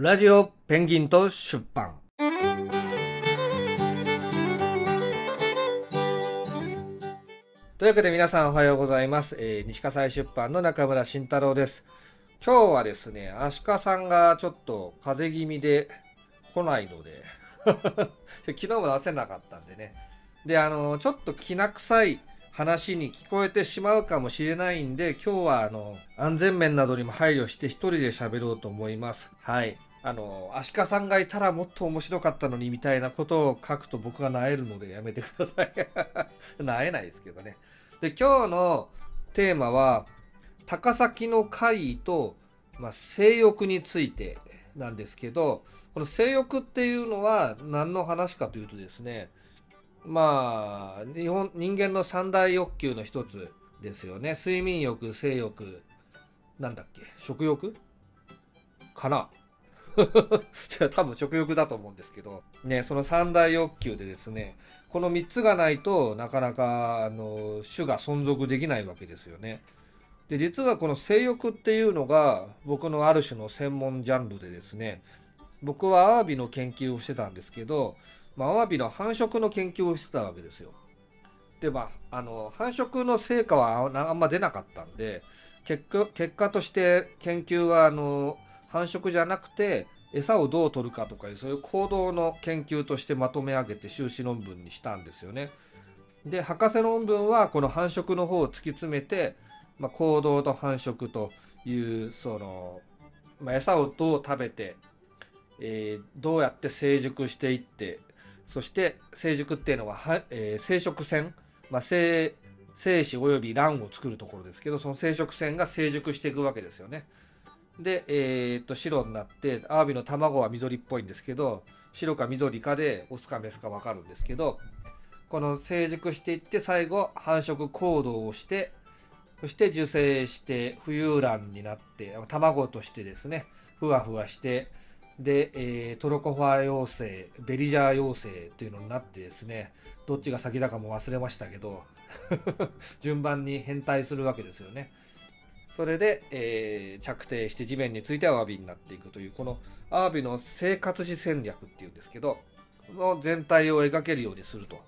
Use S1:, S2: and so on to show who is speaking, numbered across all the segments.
S1: ラジオペンギンと出版というわけで皆さんおはようございます、えー、西葛西出版の中村慎太郎です今日はですねアシカさんがちょっと風邪気味で来ないので 昨日も出せなかったんでねであのちょっときな臭い話に聞こえてしまうかもしれないんで、今日はあの、安全面などにも配慮して一人で喋ろうと思います。はい。あの、アシカさんがいたらもっと面白かったのにみたいなことを書くと僕が萎えるのでやめてください。萎 えないですけどね。で、今日のテーマは、高崎の会と、まあ、性欲についてなんですけど、この性欲っていうのは何の話かというとですね、まあ、日本、人間の三大欲求の一つですよね。睡眠欲、性欲、なんだっけ、食欲かな 多分食欲だと思うんですけど、ね、その三大欲求でですね、この3つがないとなかなか、あの、種が存続できないわけですよね。で、実はこの性欲っていうのが僕のある種の専門ジャンルでですね、僕はアワビの研究をしてたんですけど、まあ、アワビの繁殖の研究をしてたわけですよ。で、まあ、あの、繁殖の成果はあんま出なかったんで、結果、結果として研究は、あの、繁殖じゃなくて餌をどう取るかとかいうそういう行動の研究としてまとめ上げて修士論文にしたんですよね。で博士論文はこの繁殖の方を突き詰めて、まあ、行動と繁殖というその、まあ、餌をどう食べて、えー、どうやって成熟していってそして成熟っていうのはは、えー、生殖腺、まあ、生精子および卵を作るところですけどその生殖腺が成熟していくわけですよね。で、えー、っと、白になって、アワビの卵は緑っぽいんですけど、白か緑かで、オスかメスかわかるんですけど、この成熟していって、最後、繁殖行動をして、そして受精して、浮遊卵になって、卵としてですね、ふわふわして、で、えー、トロコファー妖精、ベリジャー妖精というのになってですね、どっちが先だかも忘れましたけど、順番に変態するわけですよね。それで、えー、着底して地面についてアワビになっていくという、このアワビの生活史戦略っていうんですけど、の全体を描けるようにすると。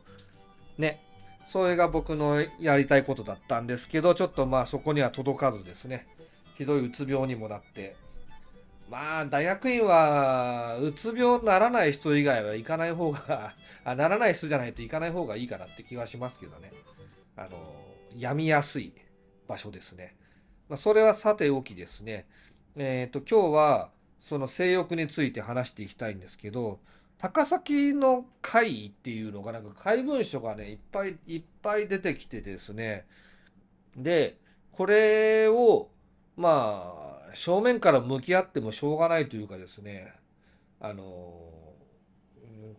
S1: ね。それが僕のやりたいことだったんですけど、ちょっとまあそこには届かずですね。ひどいうつ病にもなって。まあ、大学院は、うつ病にならない人以外は行かない方があ、ならない人じゃないと行かない方がいいかなって気はしますけどね。あの、病みやすい場所ですね。まあ、それはさておきですね、えっ、ー、と、今日はその性欲について話していきたいんですけど、高崎の会っていうのがなんか怪文書がね、いっぱいいっぱい出てきてですね、で、これを、まあ、正面から向き合ってもしょうがないというかですね、あの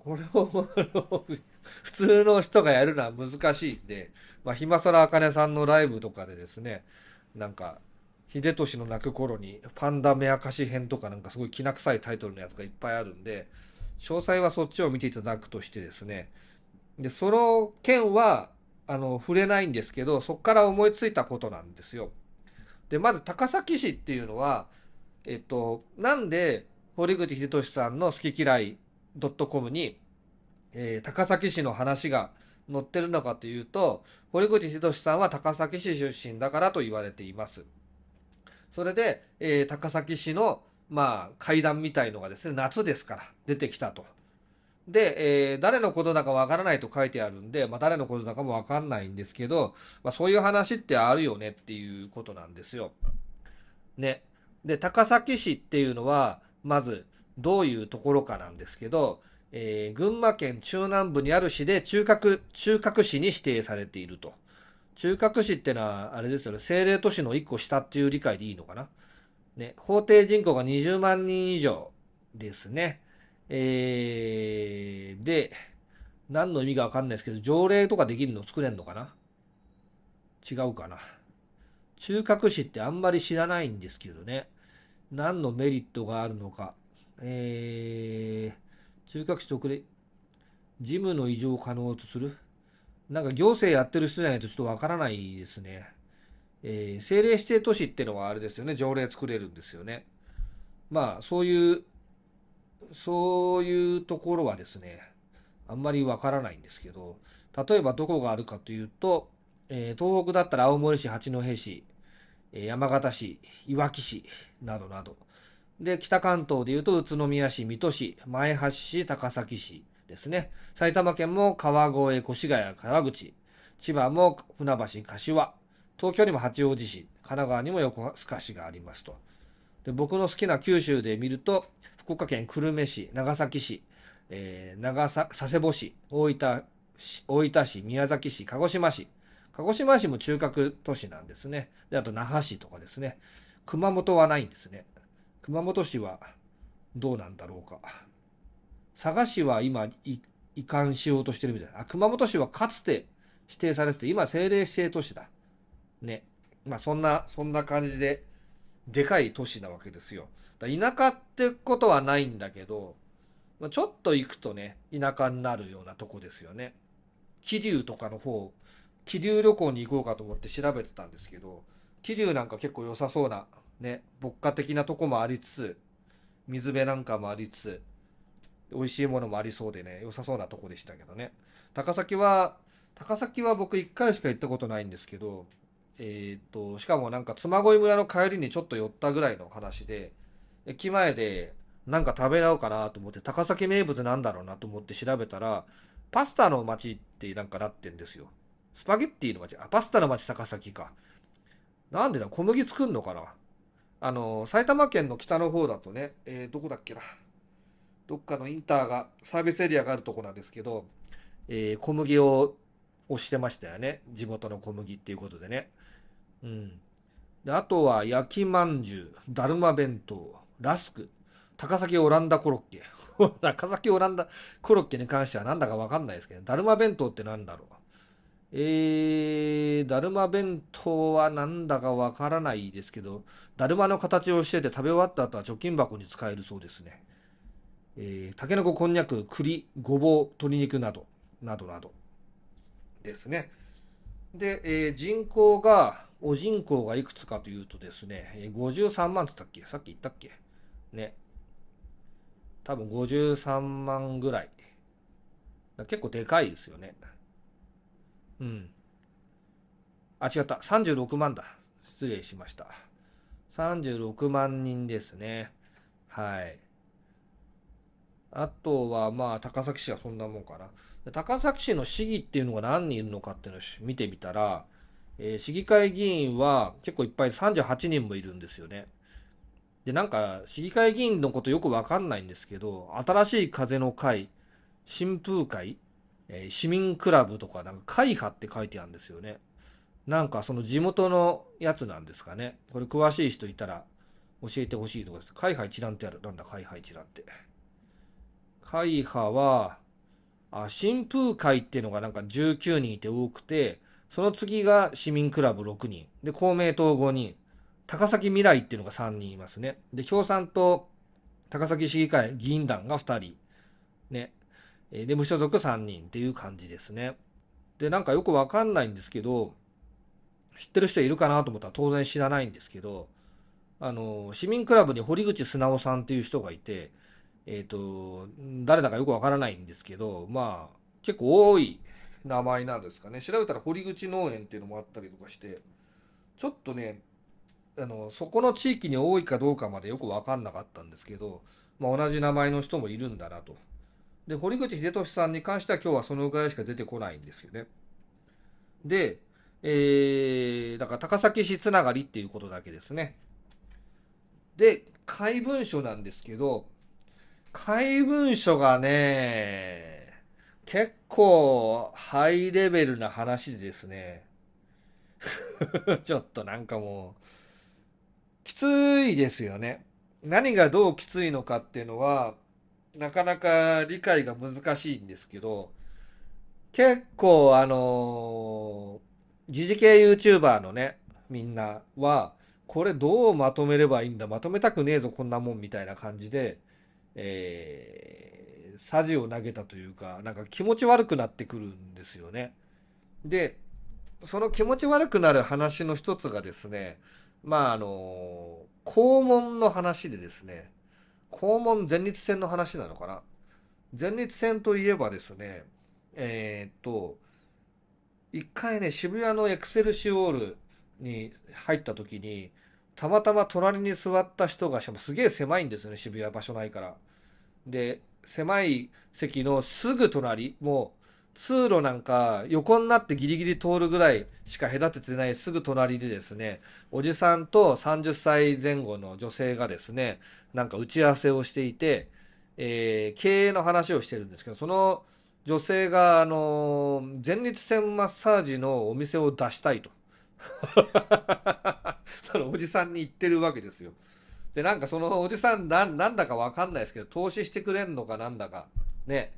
S1: これを 普通の人がやるのは難しいんで、まあ、ひまさらあかねさんのライブとかでですね、なんか秀俊の泣く頃に「パンダ目明かし編」とかなんかすごいきな臭いタイトルのやつがいっぱいあるんで詳細はそっちを見ていただくとしてですねでその件はあの触れないんですけどそこから思いついたことなんですよ。でまず高崎市っていうのはえっとなんで堀口秀俊さんの好き嫌い .com に、えー、高崎市の話が載ってるのかというと、堀口博さんは高崎市出身だからと言われています。それで、えー、高崎市の、まあ、階段みたいのがですね、夏ですから出てきたと。で、えー、誰のことだかわからないと書いてあるんで、まあ、誰のことだかもわかんないんですけど、まあ、そういう話ってあるよねっていうことなんですよ。ね。で、高崎市っていうのは、まず、どういうところかなんですけど、えー、群馬県中南部にある市で中核、中核市に指定されていると。中核市ってのは、あれですよね、政令都市の1個下っていう理解でいいのかな。ね、法定人口が20万人以上ですね。えー、で、何の意味かわかんないですけど、条例とかできるの作れんのかな違うかな。中核市ってあんまり知らないんですけどね。何のメリットがあるのか。えー、中核市特例、事務の異常を可能とする。なんか行政やってる人じゃないとちょっとわからないですね。えー、政令指定都市ってのはあれですよね、条例作れるんですよね。まあ、そういう、そういうところはですね、あんまりわからないんですけど、例えばどこがあるかというと、えー、東北だったら青森市、八戸市、えー、山形市、いわき市などなど、で、北関東でいうと宇都宮市、水戸市、前橋市、高崎市ですね。埼玉県も川越、越谷、川口。千葉も船橋、柏。東京にも八王子市、神奈川にも横須賀市がありますと。で僕の好きな九州で見ると、福岡県久留米市、長崎市、えー、長さ佐世保市、大分市、大分市、宮崎市、鹿児島市。鹿児島市も中核都市なんですね。で、あと那覇市とかですね。熊本はないんですね。熊本市はどうなんだろうか。佐賀市は今、移管しようとしてるみたいな。あ、熊本市はかつて指定されてて、今政令指定都市だ。ね。まあそんな、そんな感じで、でかい都市なわけですよ。だ田舎ってことはないんだけど、まあ、ちょっと行くとね、田舎になるようなとこですよね。桐生とかの方、桐生旅行に行こうかと思って調べてたんですけど、桐生なんか結構良さそうなね、牧歌的なとこもありつつ、水辺なんかもありつつ、美味しいものもありそうでね、良さそうなとこでしたけどね。高崎は、高崎は僕1回しか行ったことないんですけど、えっ、と、しかもなんか妻恋村の帰りにちょっと寄ったぐらいの話で、駅前でなんか食べようかなと思って、高崎名物なんだろうなと思って調べたら、パスタの街ってなんかなってんですよ。スパゲッティの街、あ、パスタの街高崎か。なんでだ、小麦作んのかなあの、埼玉県の北の方だとね、えー、どこだっけな。どっかのインターが、サービスエリアがあるとこなんですけど、えー、小麦を押してましたよね。地元の小麦っていうことでね。うん。であとは、焼きまんじゅう、だるま弁当、ラスク、高崎オランダコロッケ。高崎オランダコロッケに関してはなんだかわかんないですけど、だるま弁当ってなんだろう。えー、だるま弁当はなんだかわからないですけど、だるまの形をしてて食べ終わった後は貯金箱に使えるそうですね。えー、たけのこ、こんにゃく、栗、ごぼう、鶏肉など、などなどですね。で、えー、人口が、お人口がいくつかというとですね、53万って言ったっけさっき言ったっけね。多分53万ぐらい。結構でかいですよね。うん。あ、違った。36万だ。失礼しました。36万人ですね。はい。あとは、まあ、高崎市はそんなもんかな。高崎市の市議っていうのが何人いるのかっていうのを見てみたら、えー、市議会議員は結構いっぱい38人もいるんですよね。で、なんか、市議会議員のことよくわかんないんですけど、新しい風の会、新風会えー、市民クラブとか、なんか会派って書いてあるんですよね。なんかその地元のやつなんですかね。これ詳しい人いたら教えてほしいところです。会派一覧ってある。なんだ会派一覧って。会派は、あ、新風会っていうのがなんか19人いて多くて、その次が市民クラブ6人。で、公明党5人。高崎未来っていうのが3人いますね。で、共産党、高崎市議会議員団が2人。ね。で、無所属3人っていう感じですね。で、なんかよくわかんないんですけど、知ってる人いるかなと思ったら当然知らないんですけど、あの、市民クラブに堀口素直さんっていう人がいて、えっ、ー、と、誰だかよくわからないんですけど、まあ、結構多い名前なんですかね。調べたら堀口農園っていうのもあったりとかして、ちょっとね、あの、そこの地域に多いかどうかまでよくわかんなかったんですけど、まあ、同じ名前の人もいるんだなと。で、堀口秀俊さんに関しては今日はそのぐらいしか出てこないんですよね。で、えー、だから高崎市つながりっていうことだけですね。で、怪文書なんですけど、怪文書がね、結構ハイレベルな話でですね、ちょっとなんかもう、きついですよね。何がどうきついのかっていうのは、なかなか理解が難しいんですけど、結構あのー、時事系 YouTuber のね、みんなは、これどうまとめればいいんだ、まとめたくねえぞ、こんなもんみたいな感じで、えー、サジを投げたというか、なんか気持ち悪くなってくるんですよね。で、その気持ち悪くなる話の一つがですね、まああのー、肛門の話でですね、肛門前立腺の話なのかな前立腺といえばですね、えー、っと、一回ね、渋谷のエクセルシオールに入った時に、たまたま隣に座った人が、しかもすげえ狭いんですよね、渋谷場所ないから。で、狭い席のすぐ隣、もう通路なんか横になってギリギリ通るぐらいしか隔ててないすぐ隣でですね、おじさんと30歳前後の女性がですね、なんか打ち合わせをしていて、えー、経営の話をしてるんですけど、その女性が、あのー、前立腺マッサージのお店を出したいと。そのおじさんに言ってるわけですよ。で、なんかそのおじさんな、なんだかわかんないですけど、投資してくれんのかなんだか。ね。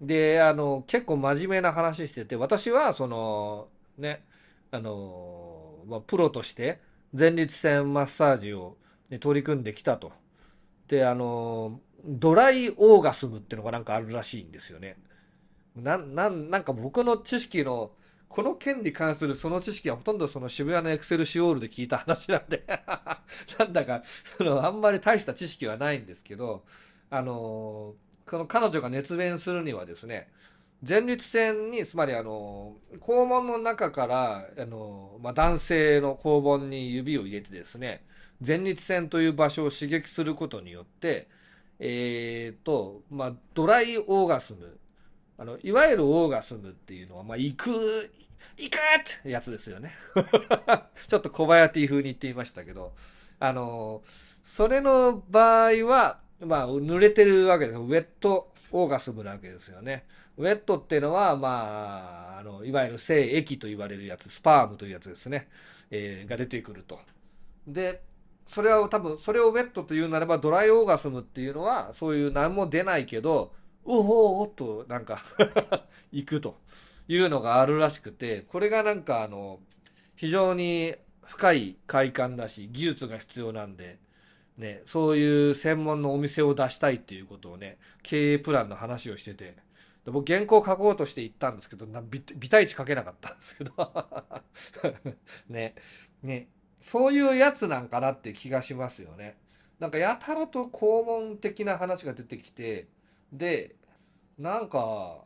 S1: で、あの、結構真面目な話してて、私は、その、ね、あの、まあ、プロとして前立腺マッサージを、ね、取り組んできたと。で、あの、ドライオーガスムってのがなんかあるらしいんですよね。な、ななんか僕の知識の、この件に関するその知識はほとんどその渋谷のエクセルシオールで聞いた話なんで なんだか、その、あんまり大した知識はないんですけど、あの、その彼女が熱弁するにはですね、前立腺に、つまりあの、肛門の中から、あの、まあ、男性の肛門に指を入れてですね、前立腺という場所を刺激することによって、えー、と、まあ、ドライオーガスム、あの、いわゆるオーガスムっていうのは、まあ、行く、行くってやつですよね。ちょっと小林風に言っていましたけど、あの、それの場合は、まあ、濡れてるわけです。ウェットオーガスムなわけですよね。ウェットっていうのは、まあ、あの、いわゆる精液と言われるやつ、スパームというやつですね。えー、が出てくると。で、それは多分、それをウェットというならば、ドライオーガスムっていうのは、そういう何も出ないけど、おおおっと、なんか 行くというのがあるらしくて、これがなんかあの、非常に深い快感だし、技術が必要なんで、ね、そういう専門のお店を出したいっていうことをね、経営プランの話をしてて、僕原稿書こうとして行ったんですけど、なビタイチ書けなかったんですけど ね、ね、そういうやつなんかなって気がしますよね。なんかやたらと肛門的な話が出てきて、で、なんか、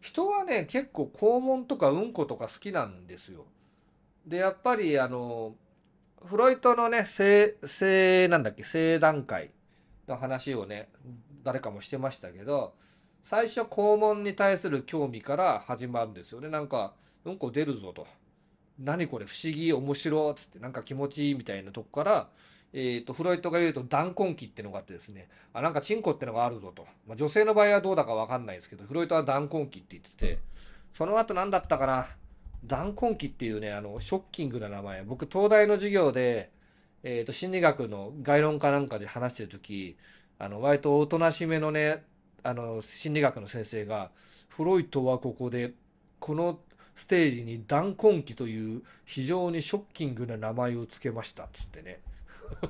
S1: 人はね、結構肛門とかうんことか好きなんですよ。で、やっぱりあの、フロイトのね、性、性、なんだっけ、性段階の話をね、誰かもしてましたけど、最初肛門に対する興味から始まるんですよね。なんか、うんこ出るぞと。何これ不思議面白っつってなんか気持ちいいみたいなとこから、えーと、フロイトが言うと断根期ってのがあってですねあなんかチンコってのがあるぞと、まあ、女性の場合はどうだか分かんないですけどフロイトは断根期って言っててその後何だったかな断根期っていうねあのショッキングな名前僕東大の授業で、えーと、と心理学の概論かなんかで話してる時あの割とおとなしめのねあの心理学の先生がフロイトはここでこのステージにコン期という非常にショッキングな名前を付けましたっつってね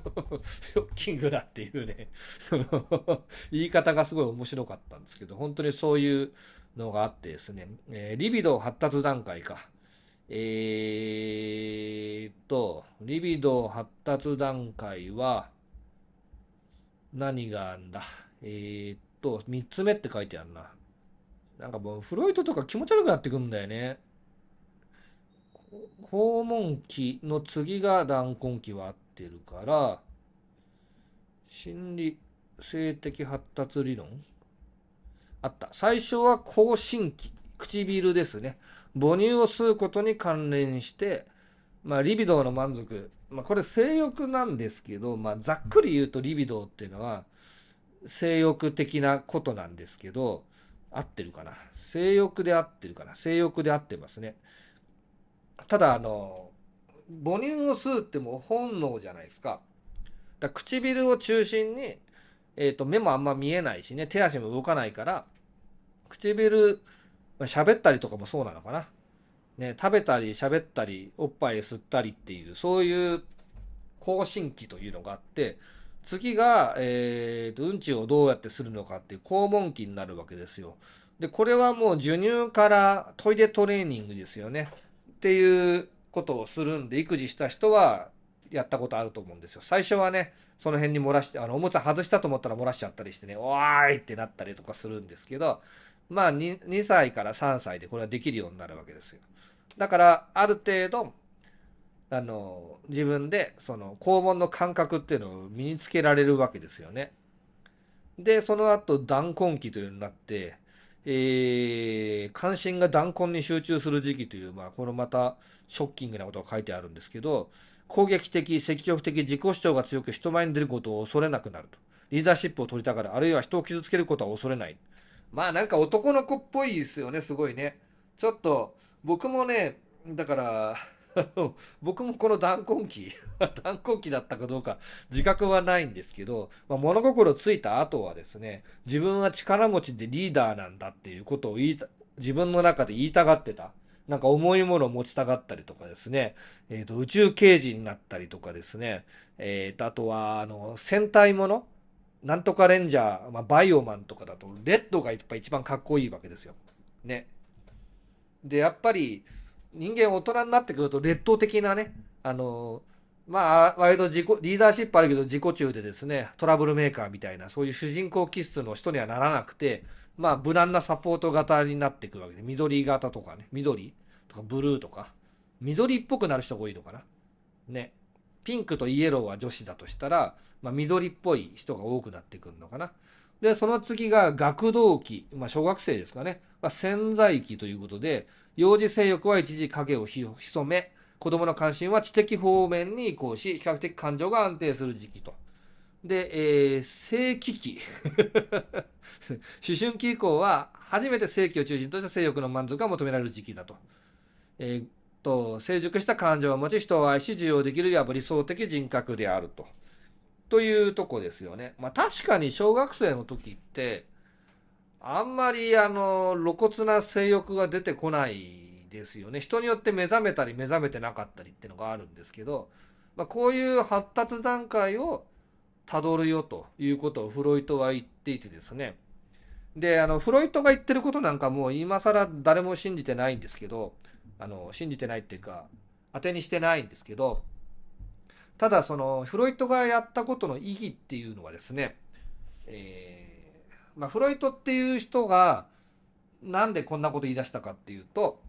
S1: ショッキングだっていうねその言い方がすごい面白かったんですけど、本当にそういうのがあってですね、えー、リビド発達段階か。えー、っと、リビド発達段階は、何があんだえー、っと、3つ目って書いてあるな。なんかもうフロイトとか気持ち悪くなってくんだよね。肛門期の次が断根期は合ってるから、心理性的発達理論あった。最初は更新期、唇ですね。母乳を吸うことに関連して、まあ、リビドーの満足。まあ、これ性欲なんですけど、まあ、ざっくり言うとリビドーっていうのは、性欲的なことなんですけど、合ってるかな性欲で合ってるかな性欲で合ってますね。ただあの母乳を吸うってもう本能じゃないですかだ唇を中心に、えー、と目もあんま見えないしね手足も動かないから唇喋ったりとかもそうなのかな、ね、食べたり喋ったりおっぱい吸ったりっていうそういう更新期というのがあって次が、えーとうんちをどうやってするのかっていう肛門期になるわけですよ。でこれはもう授乳からトイレトレーニングですよね。っていうことをするんで、育児した人はやったことあると思うんですよ。最初はね、その辺に漏らして、あの、おもちゃ外したと思ったら漏らしちゃったりしてね、おーいってなったりとかするんですけど、まあ2、2歳から3歳でこれはできるようになるわけですよ。だから、ある程度、あの、自分で、その、肛門の感覚っていうのを身につけられるわけですよね。で、その後、断根期というのになって、えー、関心が弾痕に集中する時期という、まあ、このまたショッキングなことが書いてあるんですけど、攻撃的、積極的、自己主張が強く人前に出ることを恐れなくなると。リーダーシップを取りたがる、あるいは人を傷つけることは恐れない。まあなんか男の子っぽいですよね、すごいね。ちょっと、僕もね、だから、僕もこの断根期、断痕期だったかどうか自覚はないんですけど、まあ、物心ついた後はですね、自分は力持ちでリーダーなんだっていうことを言いた、自分の中で言いたがってた。なんか重いものを持ちたがったりとかですね、えっ、ー、と、宇宙刑事になったりとかですね、えっ、ー、と、あとは、あの、戦隊ものなんとかレンジャー、まあ、バイオマンとかだと、レッドがやっぱ一番かっこいいわけですよ。ね。で、やっぱり、人間大人になってくると劣等的なね、あのまあ、割と自己、リーダーシップあるけど自己中でですね、トラブルメーカーみたいな、そういう主人公気質の人にはならなくて、まあ、無難なサポート型になっていくわけで、緑型とかね、緑とかブルーとか、緑っぽくなる人が多いのかな。ね。ピンクとイエローは女子だとしたら、まあ、緑っぽい人が多くなってくるのかな。で、その次が学童期、まあ、小学生ですかね、まあ、潜在期ということで、幼児性欲は一時影を潜め、子供の関心は知的方面に移行し、比較的感情が安定する時期と。で、えー、正危期。思春期以降は、初めて正器を中心とした性欲の満足が求められる時期だと。えー、っと、成熟した感情を持ち、人を愛し、受容できる、やり、理想的人格であると。というとこですよね。まあ確かに小学生の時って、あんまりあの、露骨な性欲が出てこないですよね。人によって目覚めたり目覚めてなかったりってのがあるんですけど、まあこういう発達段階をたどるよということをフロイトは言っていてですね。で、あの、フロイトが言ってることなんかもう今更誰も信じてないんですけど、あの、信じてないっていうか、当てにしてないんですけど、ただそのフロイトがやったことの意義っていうのはですね、えー、まあ、フロイトっていう人がなんでこんなこと言い出したかっていうと、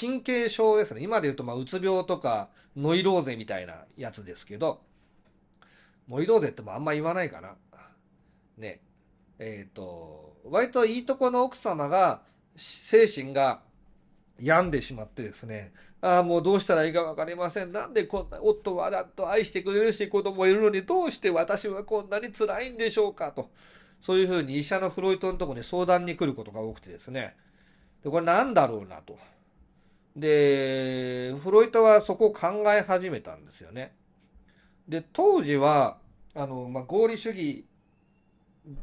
S1: 神経症ですね。今で言うと、まあ、うつ病とか、ノイローゼみたいなやつですけど、ノイローゼってもあんま言わないかな。ね。えっ、ー、と、割といいとこの奥様が、精神が病んでしまってですね、ああ、もうどうしたらいいか分かりません。なんでこんな、夫はだっと愛してくれるし、子供いるのにどうして私はこんなに辛いんでしょうかと。そういうふうに医者のフロイトのとこに相談に来ることが多くてですね。で、これなんだろうなと。で、フロイトはそこを考え始めたんですよね。で、当時は、あの、まあ、合理主義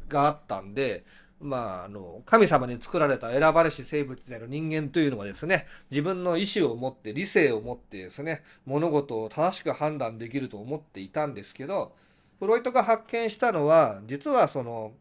S1: があったんで、まあ、あの、神様に作られた選ばれし生物である人間というのはですね、自分の意志を持って、理性を持ってですね、物事を正しく判断できると思っていたんですけど、フロイトが発見したのは、実はその、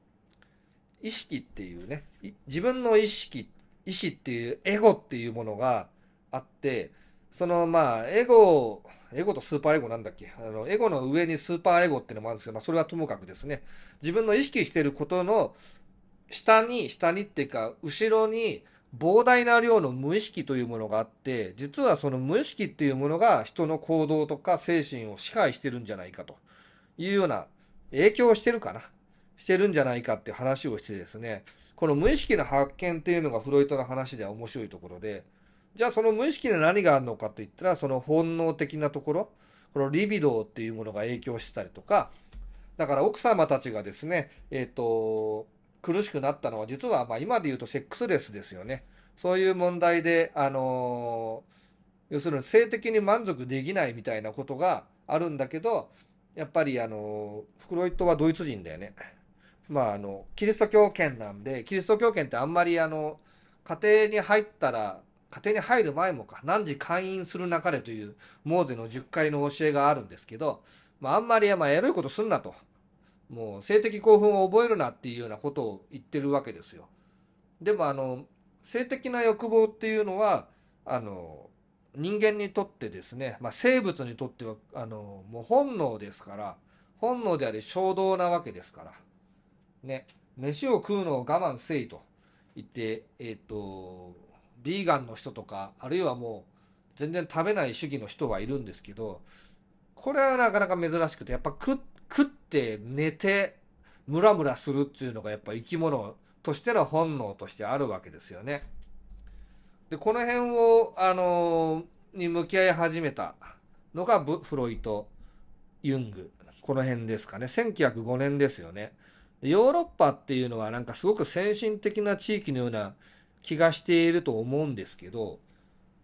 S1: 意識っていうね、自分の意識、意志っていうエゴっていうものがあって、そのまあ、エゴ、エゴとスーパーエゴなんだっけあの、エゴの上にスーパーエゴっていうのもあるんですけど、まあそれはともかくですね、自分の意識していることの下に、下にっていうか、後ろに膨大な量の無意識というものがあって、実はその無意識っていうものが人の行動とか精神を支配してるんじゃないかというような影響してるかな。してるんじゃないかって話をしてですね、この無意識の発見っていうのがフロイトの話では面白いところで、じゃあその無意識に何があるのかといったら、その本能的なところ、このリビドーっていうものが影響してたりとか、だから奥様たちがですね、えっ、ー、と、苦しくなったのは、実はま今で言うとセックスレスですよね。そういう問題で、あのー、要するに性的に満足できないみたいなことがあるんだけど、やっぱりあのー、フクロイトはドイツ人だよね。まああの、キリスト教圏なんで、キリスト教圏ってあんまりあの、家庭に入ったら、家庭に入る前もか、何時会員する流れという、モーゼの10回の教えがあるんですけど、まああんまり、まあ、エロいことすんなと。もう性的興奮を覚えるなっていうようなことを言ってるわけですよ。でもあの性的な欲望っていうのはあの人間にとってですね、まあ、生物にとってはあのもう本能ですから本能であり衝動なわけですから、ね、飯を食うのを我慢せいと言って、えーと、とビーガンの人とかあるいはもう全然食べない主義の人はいるんですけどこれはなかなか珍しくてやっぱ食っ食って寝てムラムラするっていうのがやっぱ生き物としての本能としてあるわけですよね。でこの辺を、あのー、に向き合い始めたのがフロイトユングこの辺ですかね1905年ですよね。ヨーロッパっていうのはなんかすごく先進的な地域のような気がしていると思うんですけど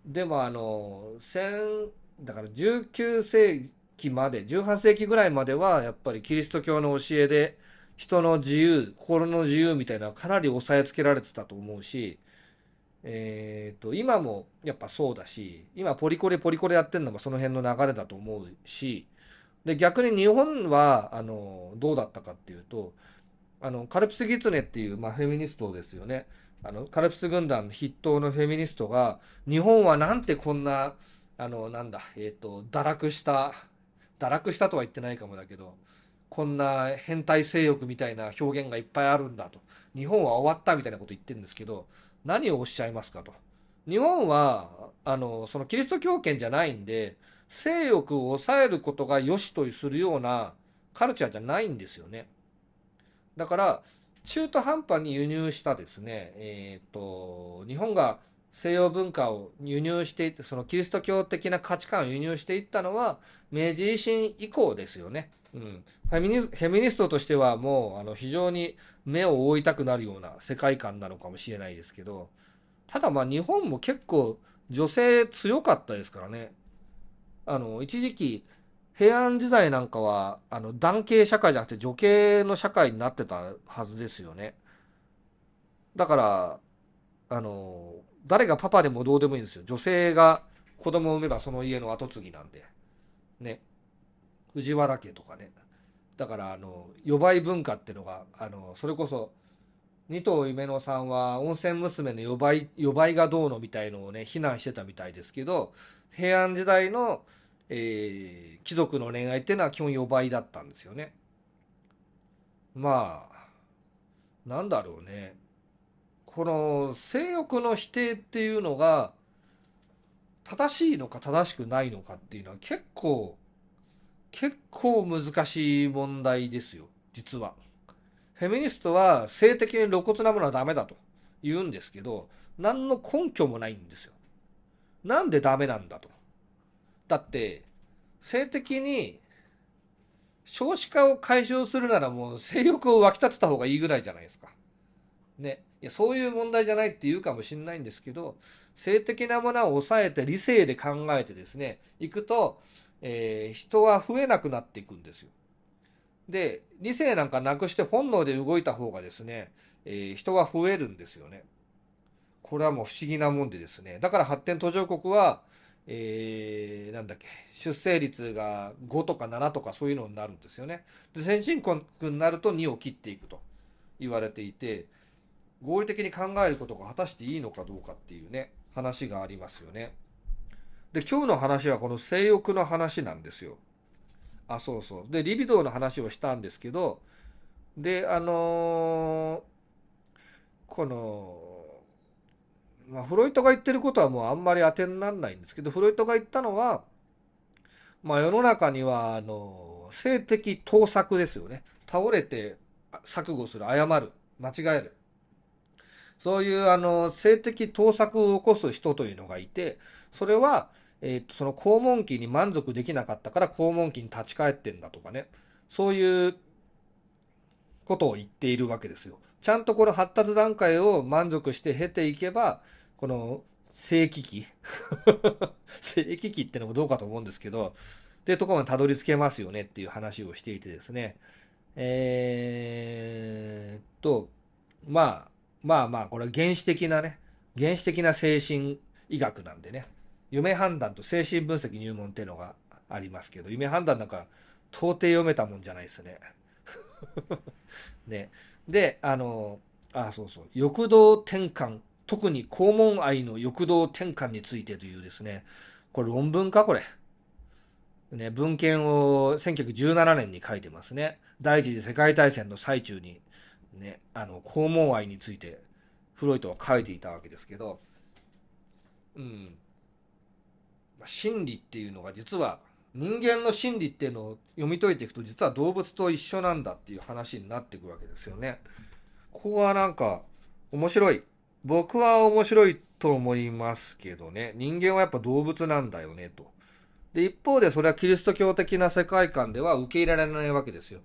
S1: でもあの戦だから19世紀期まで、18世紀ぐらいまでは、やっぱりキリスト教の教えで、人の自由、心の自由みたいなかなり押さえつけられてたと思うし、えっ、ー、と、今もやっぱそうだし、今ポリコレポリコレやってんのもその辺の流れだと思うし、で、逆に日本は、あの、どうだったかっていうと、あの、カルプス・ギツネっていう、まあ、フェミニストですよね。あの、カルプス軍団筆頭のフェミニストが、日本はなんてこんな、あの、なんだ、えっ、ー、と、堕落した、堕落したとは言ってないかもだけどこんな変態性欲みたいな表現がいっぱいあるんだと日本は終わったみたいなこと言ってるんですけど何をおっしゃいますかと日本はあのそのキリスト教圏じゃないんで性欲を抑えることが良しとするようなカルチャーじゃないんですよねだから中途半端に輸入したですねえっ、と日本が西洋文化を輸入していって、そのキリスト教的な価値観を輸入していったのは、明治維新以降ですよね。うん。フェミニフェミニストとしてはもう、あの、非常に目を覆いたくなるような世界観なのかもしれないですけど、ただまあ日本も結構女性強かったですからね。あの、一時期、平安時代なんかは、あの、男系社会じゃなくて女系の社会になってたはずですよね。だから、あの、誰がパパでもどうでもいいんですよ。女性が子供を産めばその家の跡継ぎなんで。ね。藤原家とかね。だから、あの、予売文化ってのが、あの、それこそ、二頭夢乃さんは温泉娘の予売、予売がどうのみたいのをね、非難してたみたいですけど、平安時代の、えー、貴族の恋愛っていうのは基本予売だったんですよね。まあ、なんだろうね。この性欲の否定っていうのが正しいのか正しくないのかっていうのは結構結構難しい問題ですよ実は。フェミニストは性的に露骨なものはダメだと言うんですけど何の根拠もないんですよ。なんでダメなんだと。だって性的に少子化を解消するならもう性欲を湧き立てた方がいいぐらいじゃないですか。ね。いやそういう問題じゃないって言うかもしれないんですけど性的なものを抑えて理性で考えてですね行くと、えー、人は増えなくなっていくんですよ。で理性なんかなくして本能で動いた方がですね、えー、人は増えるんですよね。これはもう不思議なもんでですねだから発展途上国は、えー、なんだっけ出生率が5とか7とかそういうのになるんですよね。で先進国になると2を切っていくと言われていて。合理的に考えることが果たしていいのかどうかっていうね、話がありますよね。で、今日の話はこの性欲の話なんですよ。あ、そうそう。で、リビドーの話をしたんですけど、で、あのー、この、まあ、フロイトが言ってることはもうあんまり当てにならないんですけど、フロイトが言ったのは、まあ、世の中には、あのー、性的盗作ですよね。倒れて錯誤する、謝る、間違える。そういうあの性的盗作を起こす人というのがいて、それは、えー、とその肛門期に満足できなかったから肛門期に立ち返ってんだとかね、そういうことを言っているわけですよ。ちゃんとこの発達段階を満足して経ていけば、この性危機 性危機ってのもどうかと思うんですけど、っていうところまでたどり着けますよねっていう話をしていてですね。えー、と、まあ、まあまあ、これは原始的なね、原始的な精神医学なんでね、夢判断と精神分析入門っていうのがありますけど、夢判断なんか到底読めたもんじゃないですね。ね。で、あの、あ、そうそう、欲動転換、特に肛門愛の欲動転換についてというですね、これ論文かこれ。ね、文献を1917年に書いてますね。第一次世界大戦の最中にね、あの、肛門愛について、フロイトは書いていたわけですけど、うん。まあ、心理っていうのが実は、人間の心理っていうのを読み解いていくと、実は動物と一緒なんだっていう話になっていくわけですよね。ここはなんか、面白い。僕は面白いと思いますけどね。人間はやっぱ動物なんだよね、と。で、一方でそれはキリスト教的な世界観では受け入れられないわけですよ。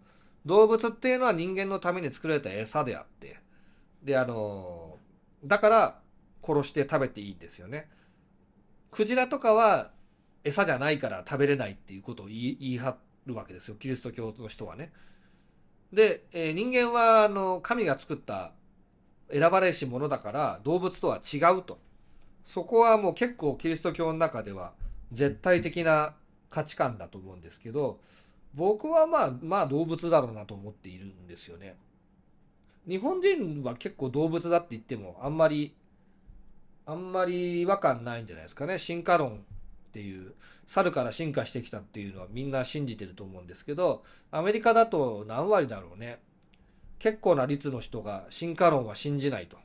S1: 動物っていうのは人間のために作られた餌であって、で、あの、だから殺して食べていいんですよね。クジラとかは餌じゃないから食べれないっていうことを言い言い張るわけですよ。キリスト教の人はね。で、えー、人間は、あの、神が作った選ばれし者だから動物とは違うと。そこはもう結構キリスト教の中では絶対的な価値観だと思うんですけど、僕はまあ、まあ動物だろうなと思っているんですよね。日本人は結構動物だって言っても、あんまり、あんまり違和感ないんじゃないですかね。進化論っていう、猿から進化してきたっていうのはみんな信じてると思うんですけど、アメリカだと何割だろうね。結構な率の人が進化論は信じないと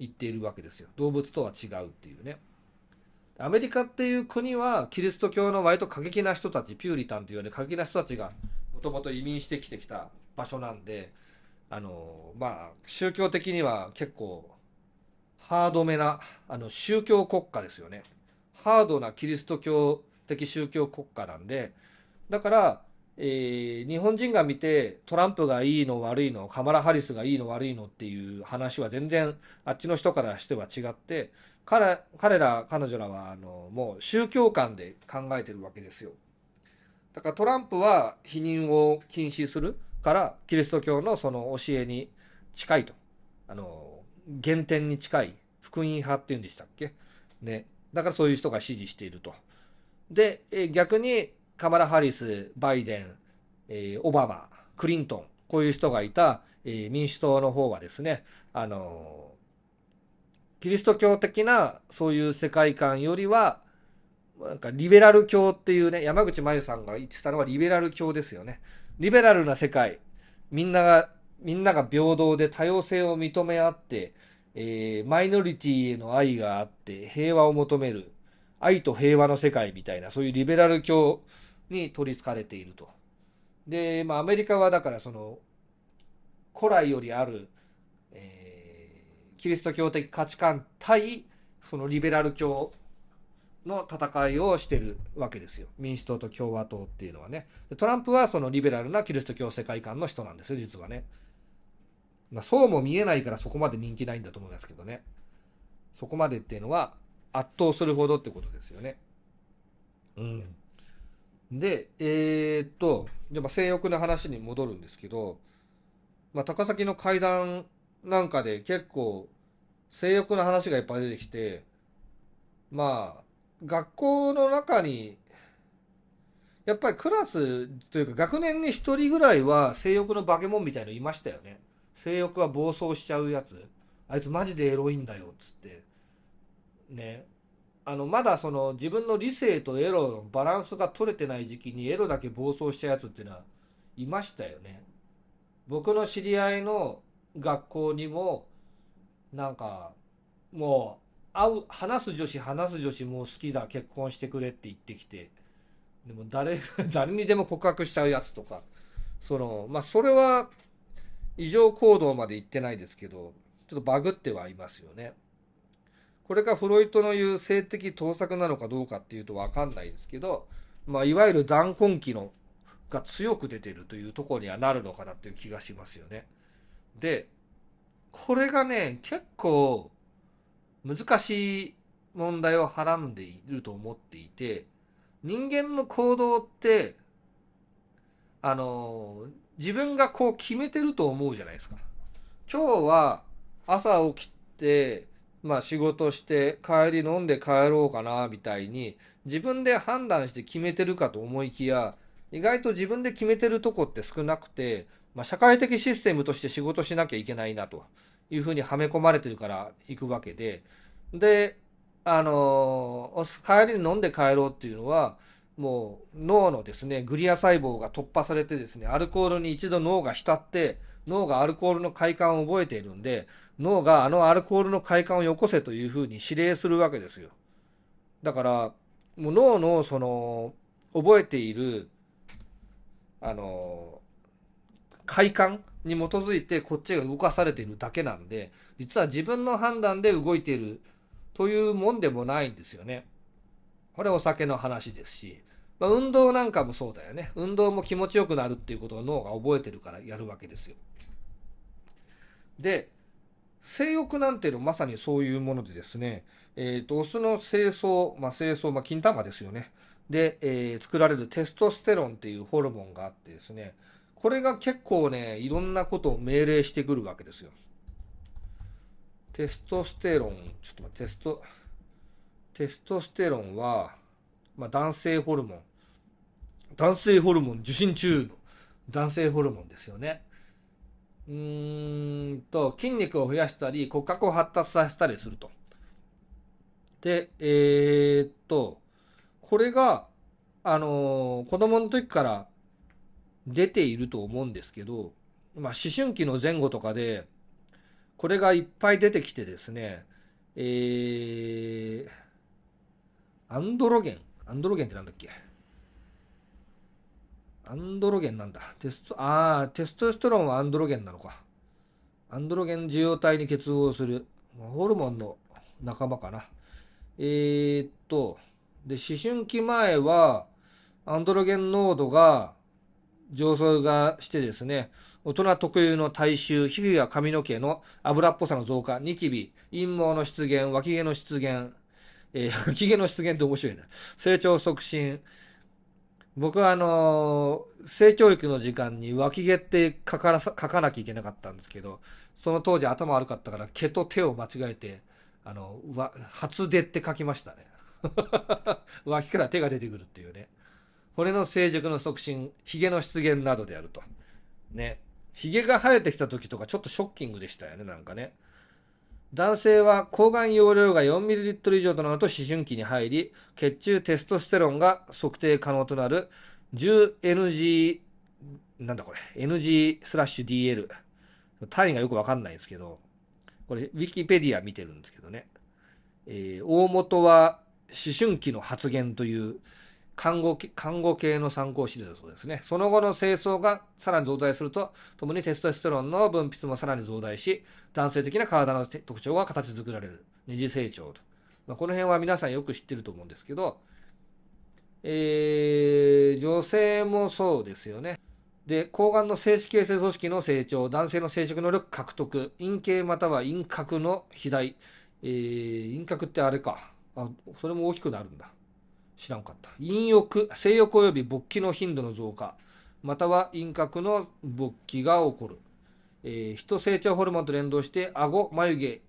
S1: 言っているわけですよ。動物とは違うっていうね。アメリカっていう国はキリスト教の割と過激な人たちピューリタンというような過激な人たちがもともと移民してきてきた場所なんであのまあ宗教的には結構ハードめなあの宗教国家ですよねハードなキリスト教的宗教国家なんでだから、えー、日本人が見てトランプがいいの悪いのカマラ・ハリスがいいの悪いのっていう話は全然あっちの人からしては違って彼彼ら彼女らはあのもう宗教観で考えてるわけですよだからトランプは否認を禁止するからキリスト教のその教えに近いとあの原点に近い福音派っていうんでしたっけねだからそういう人が支持しているとで逆にカマラ・ハリスバイデン、えー、オバマクリントンこういう人がいた、えー、民主党の方はですねあのキリスト教的なそういう世界観よりは、なんかリベラル教っていうね、山口真由さんが言ってたのはリベラル教ですよね。リベラルな世界、みんなが、みんなが平等で多様性を認め合って、えー、マイノリティへの愛があって、平和を求める、愛と平和の世界みたいな、そういうリベラル教に取り憑かれていると。で、まあアメリカはだからその、古来よりあるキリスト教的価値観対そのリベラル教の戦いをしてるわけですよ民主党と共和党っていうのはねトランプはそのリベラルなキリスト教世界観の人なんですよ実はね、まあ、そうも見えないからそこまで人気ないんだと思いますけどねそこまでっていうのは圧倒するほどってことですよねうんでえー、っとじゃあ性欲の話に戻るんですけど、まあ、高崎の会談なんかで結構性欲の話がいっぱい出てきて、まあ、学校の中に、やっぱりクラスというか学年に1人ぐらいは性欲の化け物みたいのいましたよね。性欲は暴走しちゃうやつ。あいつマジでエロいんだよ、っつって。ね。あの、まだその自分の理性とエロのバランスが取れてない時期にエロだけ暴走しちゃうやつっていうのはいましたよね。僕の知り合いの学校にもなんかもう会う話す女子話す女子もう好きだ結婚してくれって言ってきてでも誰 誰にでも告白しちゃうやつとかそのまあそれは異常行動まで行ってないですけどちょっとバグってはいますよね。これがフロイトの言う性的盗作なのかどうかっていうと分かんないですけど、まあ、いわゆる断根期のが強く出てるというところにはなるのかなっていう気がしますよね。で、これがね、結構難しい問題をはらんでいると思っていて、人間の行動って、あの、自分がこう決めてると思うじゃないですか。今日は朝起きて、まあ仕事して帰り飲んで帰ろうかな、みたいに自分で判断して決めてるかと思いきや、意外と自分で決めてるとこって少なくて、まあ、社会的システムとして仕事しなきゃいけないなというふうにはめ込まれてるから行くわけで、で、あのー、帰りに飲んで帰ろうっていうのは、もう脳のですね、グリア細胞が突破されてですね、アルコールに一度脳が浸って、脳がアルコールの快感を覚えているんで、脳があのアルコールの快感をよこせというふうに指令するわけですよ。だから、もう脳のその、覚えている、あの、快感に基づいてこっちが動かされているだけなんで、実は自分の判断で動いているというもんでもないんですよね。これお酒の話ですし、まあ、運動なんかもそうだよね。運動も気持ちよくなるっていうことを脳が覚えてるからやるわけですよ。で、性欲なんていうのはまさにそういうものでですね、えっ、ー、と、オスの清掃、まあ、清掃、まあ、金玉ですよね。で、えー、作られるテストステロンっていうホルモンがあってですね、これが結構ね、いろんなことを命令してくるわけですよ。テストステロン、ちょっと待って、テスト、テストステロンは、まあ、男性ホルモン。男性ホルモン、受診中の男性ホルモンですよね。うーんと、筋肉を増やしたり、骨格を発達させたりすると。で、えー、っと、これが、あのー、子供の時から出ていると思うんですけど、まあ、思春期の前後とかで、これがいっぱい出てきてですね、えー、アンドロゲン。アンドロゲンってなんだっけアンドロゲンなんだ。テスト、ああ、テストステロンはアンドロゲンなのか。アンドロゲン受容体に結合する。ホルモンの仲間かな。えー、っと、で、思春期前は、アンドロゲン濃度が上層がしてですね、大人特有の体臭、皮膚や髪の毛の油っぽさの増加、ニキビ、陰毛の出現、脇毛の出現、えー、脇 毛の出現って面白いな。成長促進。僕はあのー、性教育の時間に脇毛って書か書かなきゃいけなかったんですけど、その当時頭悪かったから毛と手を間違えて、あの、わ、初出って書きましたね。脇から手が出てくるっていうね。れの成熟の促進、髭の出現などであると。ね。髭が生えてきた時とかちょっとショッキングでしたよね、なんかね。男性は抗がん容量が 4ml 以上となると思春期に入り、血中テストステロンが測定可能となる 10NG、なんだこれ、NG スラッシュ DL。単位がよくわかんないんですけど、これ、ウィキペディア見てるんですけどね。えー、大元は思春期の発言という、看護看護系の参考資料だそうですね。その後の清掃がさらに増大すると、ともにテストステロンの分泌もさらに増大し、男性的な体の特徴が形作られる。二次成長と。まあ、この辺は皆さんよく知ってると思うんですけど、えー、女性もそうですよね。で、睾丸の精子形成組織の成長、男性の生殖能力獲得、陰茎または陰核の肥大、えー、陰核ってあれか。あ、それも大きくなるんだ。知らんかった。陰欲、性欲及び勃起の頻度の増加、または陰核の勃起が起こる。えー、人成長ホルモンと連動して、顎、眉毛、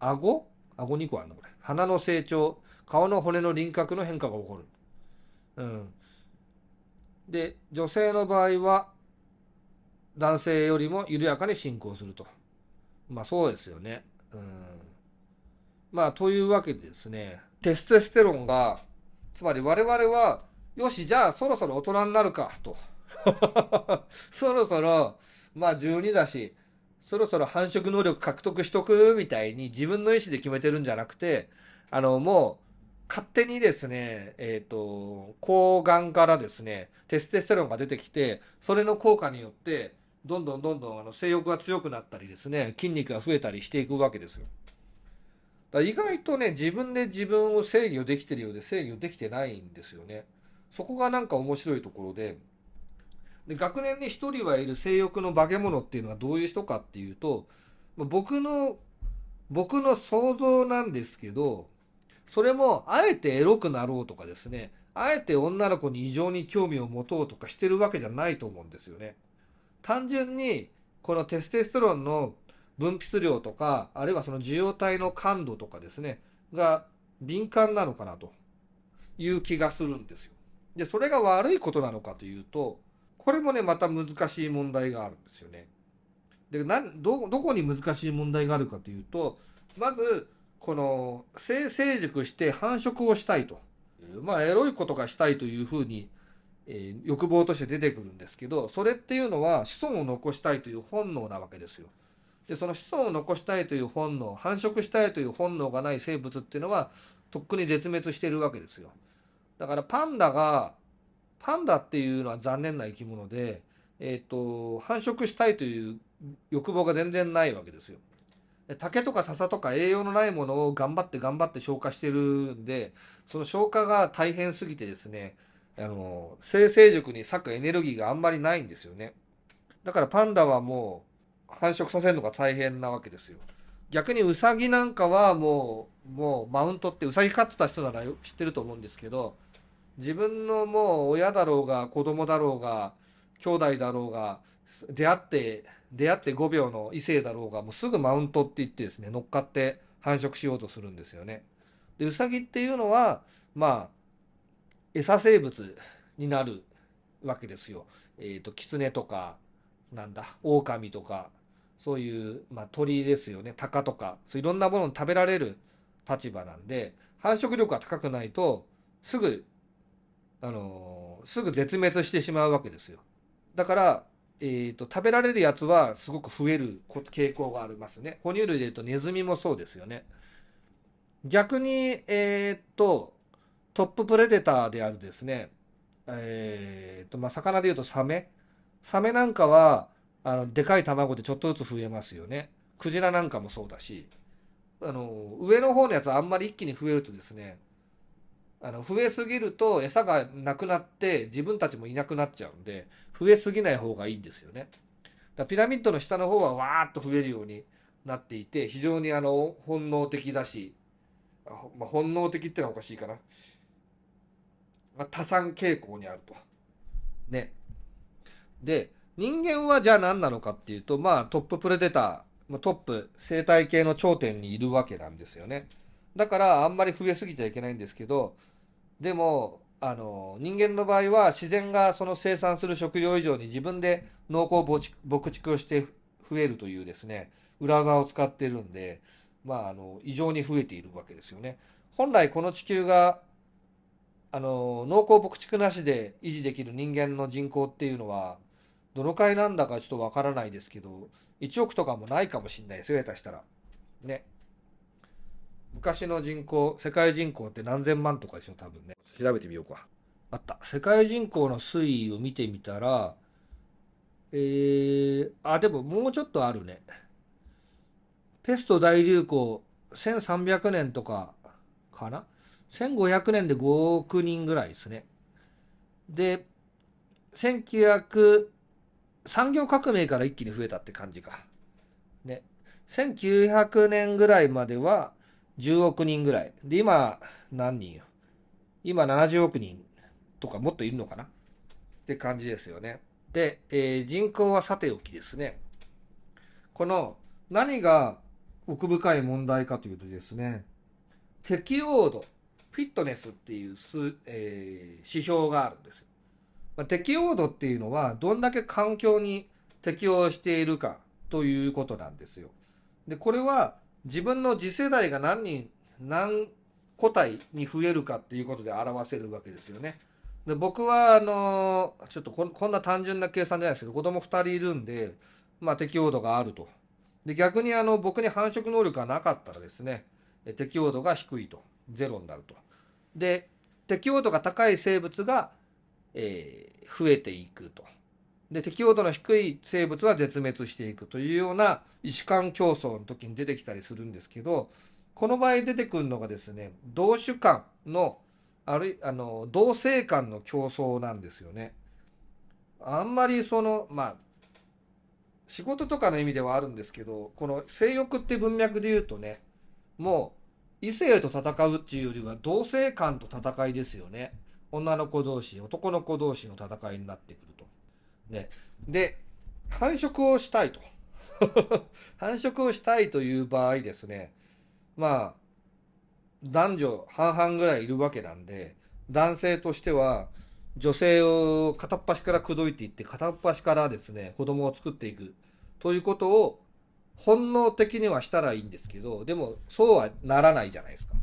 S1: 顎顎2個あるのこれ。鼻の成長、顔の骨の輪郭の変化が起こる。うん。で、女性の場合は、男性よりも緩やかに進行すると。まあそうですよね。うん。まあというわけでですね、テストステロンが、つまり我々は、よし、じゃあそろそろ大人になるか、と。そろそろ、まあ12だし、そろそろ繁殖能力獲得しとく、みたいに自分の意思で決めてるんじゃなくて、あの、もう、勝手にですね、えっ、ー、と、抗がんからですね、テステステロンが出てきて、それの効果によって、どんどんどんどんあの性欲が強くなったりですね、筋肉が増えたりしていくわけですよ。意外とね、自分で自分を制御できてるようで制御できてないんですよね。そこがなんか面白いところで、で学年に一人はいる性欲の化け物っていうのはどういう人かっていうと、僕の、僕の想像なんですけど、それもあえてエロくなろうとかですね、あえて女の子に異常に興味を持とうとかしてるわけじゃないと思うんですよね。単純に、このテステストロンの分泌量とか、あるいはその受容体の感度とかですね、が敏感なのかなという気がするんですよ。で、それが悪いことなのかというと、これもね、また難しい問題があるんですよね。で、など、どこに難しい問題があるかというと、まず、この、性成熟して繁殖をしたいと。まあ、エロいことがしたいというふうに、えー、欲望として出てくるんですけど、それっていうのは子孫を残したいという本能なわけですよ。でその子孫を残したいという本能繁殖したいという本能がない生物っていうのはとっくに絶滅してるわけですよだからパンダがパンダっていうのは残念な生き物で、えーと、繁殖したいという欲望が全然ないわけですよ竹とか笹とか栄養のないものを頑張って頑張って消化してるんでその消化が大変すぎてですねあの生成塾に割くエネルギーがあんまりないんですよねだからパンダはもう繁殖させるのが大変なわけですよ。逆にウサギなんかはもう、もうマウントってウサギ飼ってた人なら知ってると思うんですけど、自分のもう親だろうが子供だろうが兄弟だろうが出会って出会って5秒の異性だろうがもうすぐマウントって言ってですね乗っかって繁殖しようとするんですよね。でウサギっていうのはまあ餌生物になるわけですよ。えっ、ー、とキツネとかなんだオオカミとかそういう、まあ、鳥ですよね、鷹とか、そういろんなものを食べられる立場なんで、繁殖力が高くないと、すぐ、あのー、すぐ絶滅してしまうわけですよ。だから、えっ、ー、と、食べられるやつはすごく増える傾向がありますね。哺乳類で言うとネズミもそうですよね。逆に、えっ、ー、と、トッププレデターであるですね、えっ、と、まあ、魚で言うとサメ。サメなんかは、あのでかい卵でちょっとずつ増えますよねクジラなんかもそうだしあの上の方のやつはあんまり一気に増えるとですねあの増えすぎると餌がなくなって自分たちもいなくなっちゃうんで増えすぎない方がいいんですよね。だピラミッドの下の方はわーっと増えるようになっていて非常にあの本能的だし、まあ、本能的ってのはおかしいかな、まあ、多産傾向にあると。ね。で人間はじゃあ何なのかっていうと、まあトッププレデター、トップ生態系の頂点にいるわけなんですよね。だからあんまり増えすぎちゃいけないんですけど、でも、あの、人間の場合は自然がその生産する食料以上に自分で農耕牧畜をして増えるというですね、裏技を使ってるんで、まあ、あの、異常に増えているわけですよね。本来この地球が、あの、農耕牧畜なしで維持できる人間の人口っていうのは、どのいなんだかちょっとわからないですけど、1億とかもないかもしんないですよ、下手したら。ね。昔の人口、世界人口って何千万とかでしょ、多分ね。調べてみようか。あった。世界人口の推移を見てみたら、えー、あ、でももうちょっとあるね。ペスト大流行、1300年とかかな ?1500 年で5億人ぐらいですね。で、1 9 0産業革命から一気に増えたって感じか。ね。1900年ぐらいまでは10億人ぐらい。で、今何人よ。今70億人とかもっといるのかなって感じですよね。で、えー、人口はさておきですね。この何が奥深い問題かというとですね、適応度、フィットネスっていう数、えー、指標があるんですよ。まあ、適応度っていうのはどんだけ環境に適応しているかということなんですよ。で、これは自分の次世代が何人、何個体に増えるかっていうことで表せるわけですよね。で、僕はあのー、ちょっとこんな単純な計算じゃないですけど、子供2人いるんで、まあ適応度があると。で、逆にあの、僕に繁殖能力がなかったらですね、適応度が低いと。ゼロになると。で、適応度が高い生物がえー、増えていくと。で、適応度の低い生物は絶滅していくというような医師間競争の時に出てきたりするんですけど、この場合出てくるのがですね、同種間の、あるい、あの、同性間の競争なんですよね。あんまりその、まあ、仕事とかの意味ではあるんですけど、この性欲って文脈で言うとね、もう異性と戦うっていうよりは同性間と戦いですよね。女の子同士、男の子同士の戦いになってくると。ね。で、繁殖をしたいと。繁殖をしたいという場合ですね、まあ、男女半々ぐらいいるわけなんで、男性としては、女性を片っ端から口説いていって、片っ端からですね、子供を作っていくということを、本能的にはしたらいいんですけど、でもそうはならないじゃないですか。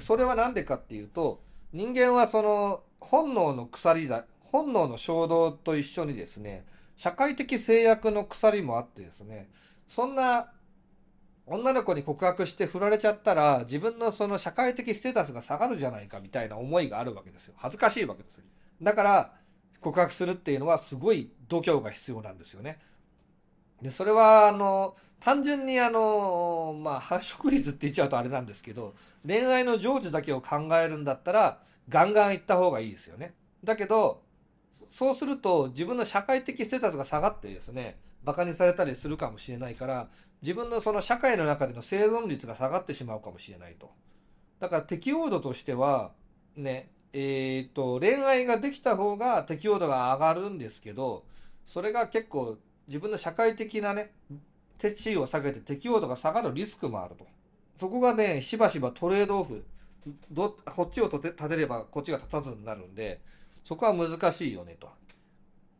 S1: それは何でかっていうと、人間はその本能の鎖だ本能の衝動と一緒にですね社会的制約の鎖もあってですねそんな女の子に告白して振られちゃったら自分のその社会的ステータスが下がるじゃないかみたいな思いがあるわけですよ恥ずかしいわけですよだから告白するっていうのはすごい度胸が必要なんですよねで、それは、あの、単純にあの、まあ、繁殖率って言っちゃうとあれなんですけど、恋愛の成就だけを考えるんだったら、ガンガン行った方がいいですよね。だけど、そうすると自分の社会的ステータスが下がってですね、馬鹿にされたりするかもしれないから、自分のその社会の中での生存率が下がってしまうかもしれないと。だから適応度としては、ね、えっ、ー、と、恋愛ができた方が適応度が上がるんですけど、それが結構自分の社会的なね、地位を下げて適応度が下がるリスクもあると。そこがね、しばしばトレードオフ。どこっちを立てればこっちが立たずになるんで、そこは難しいよねと。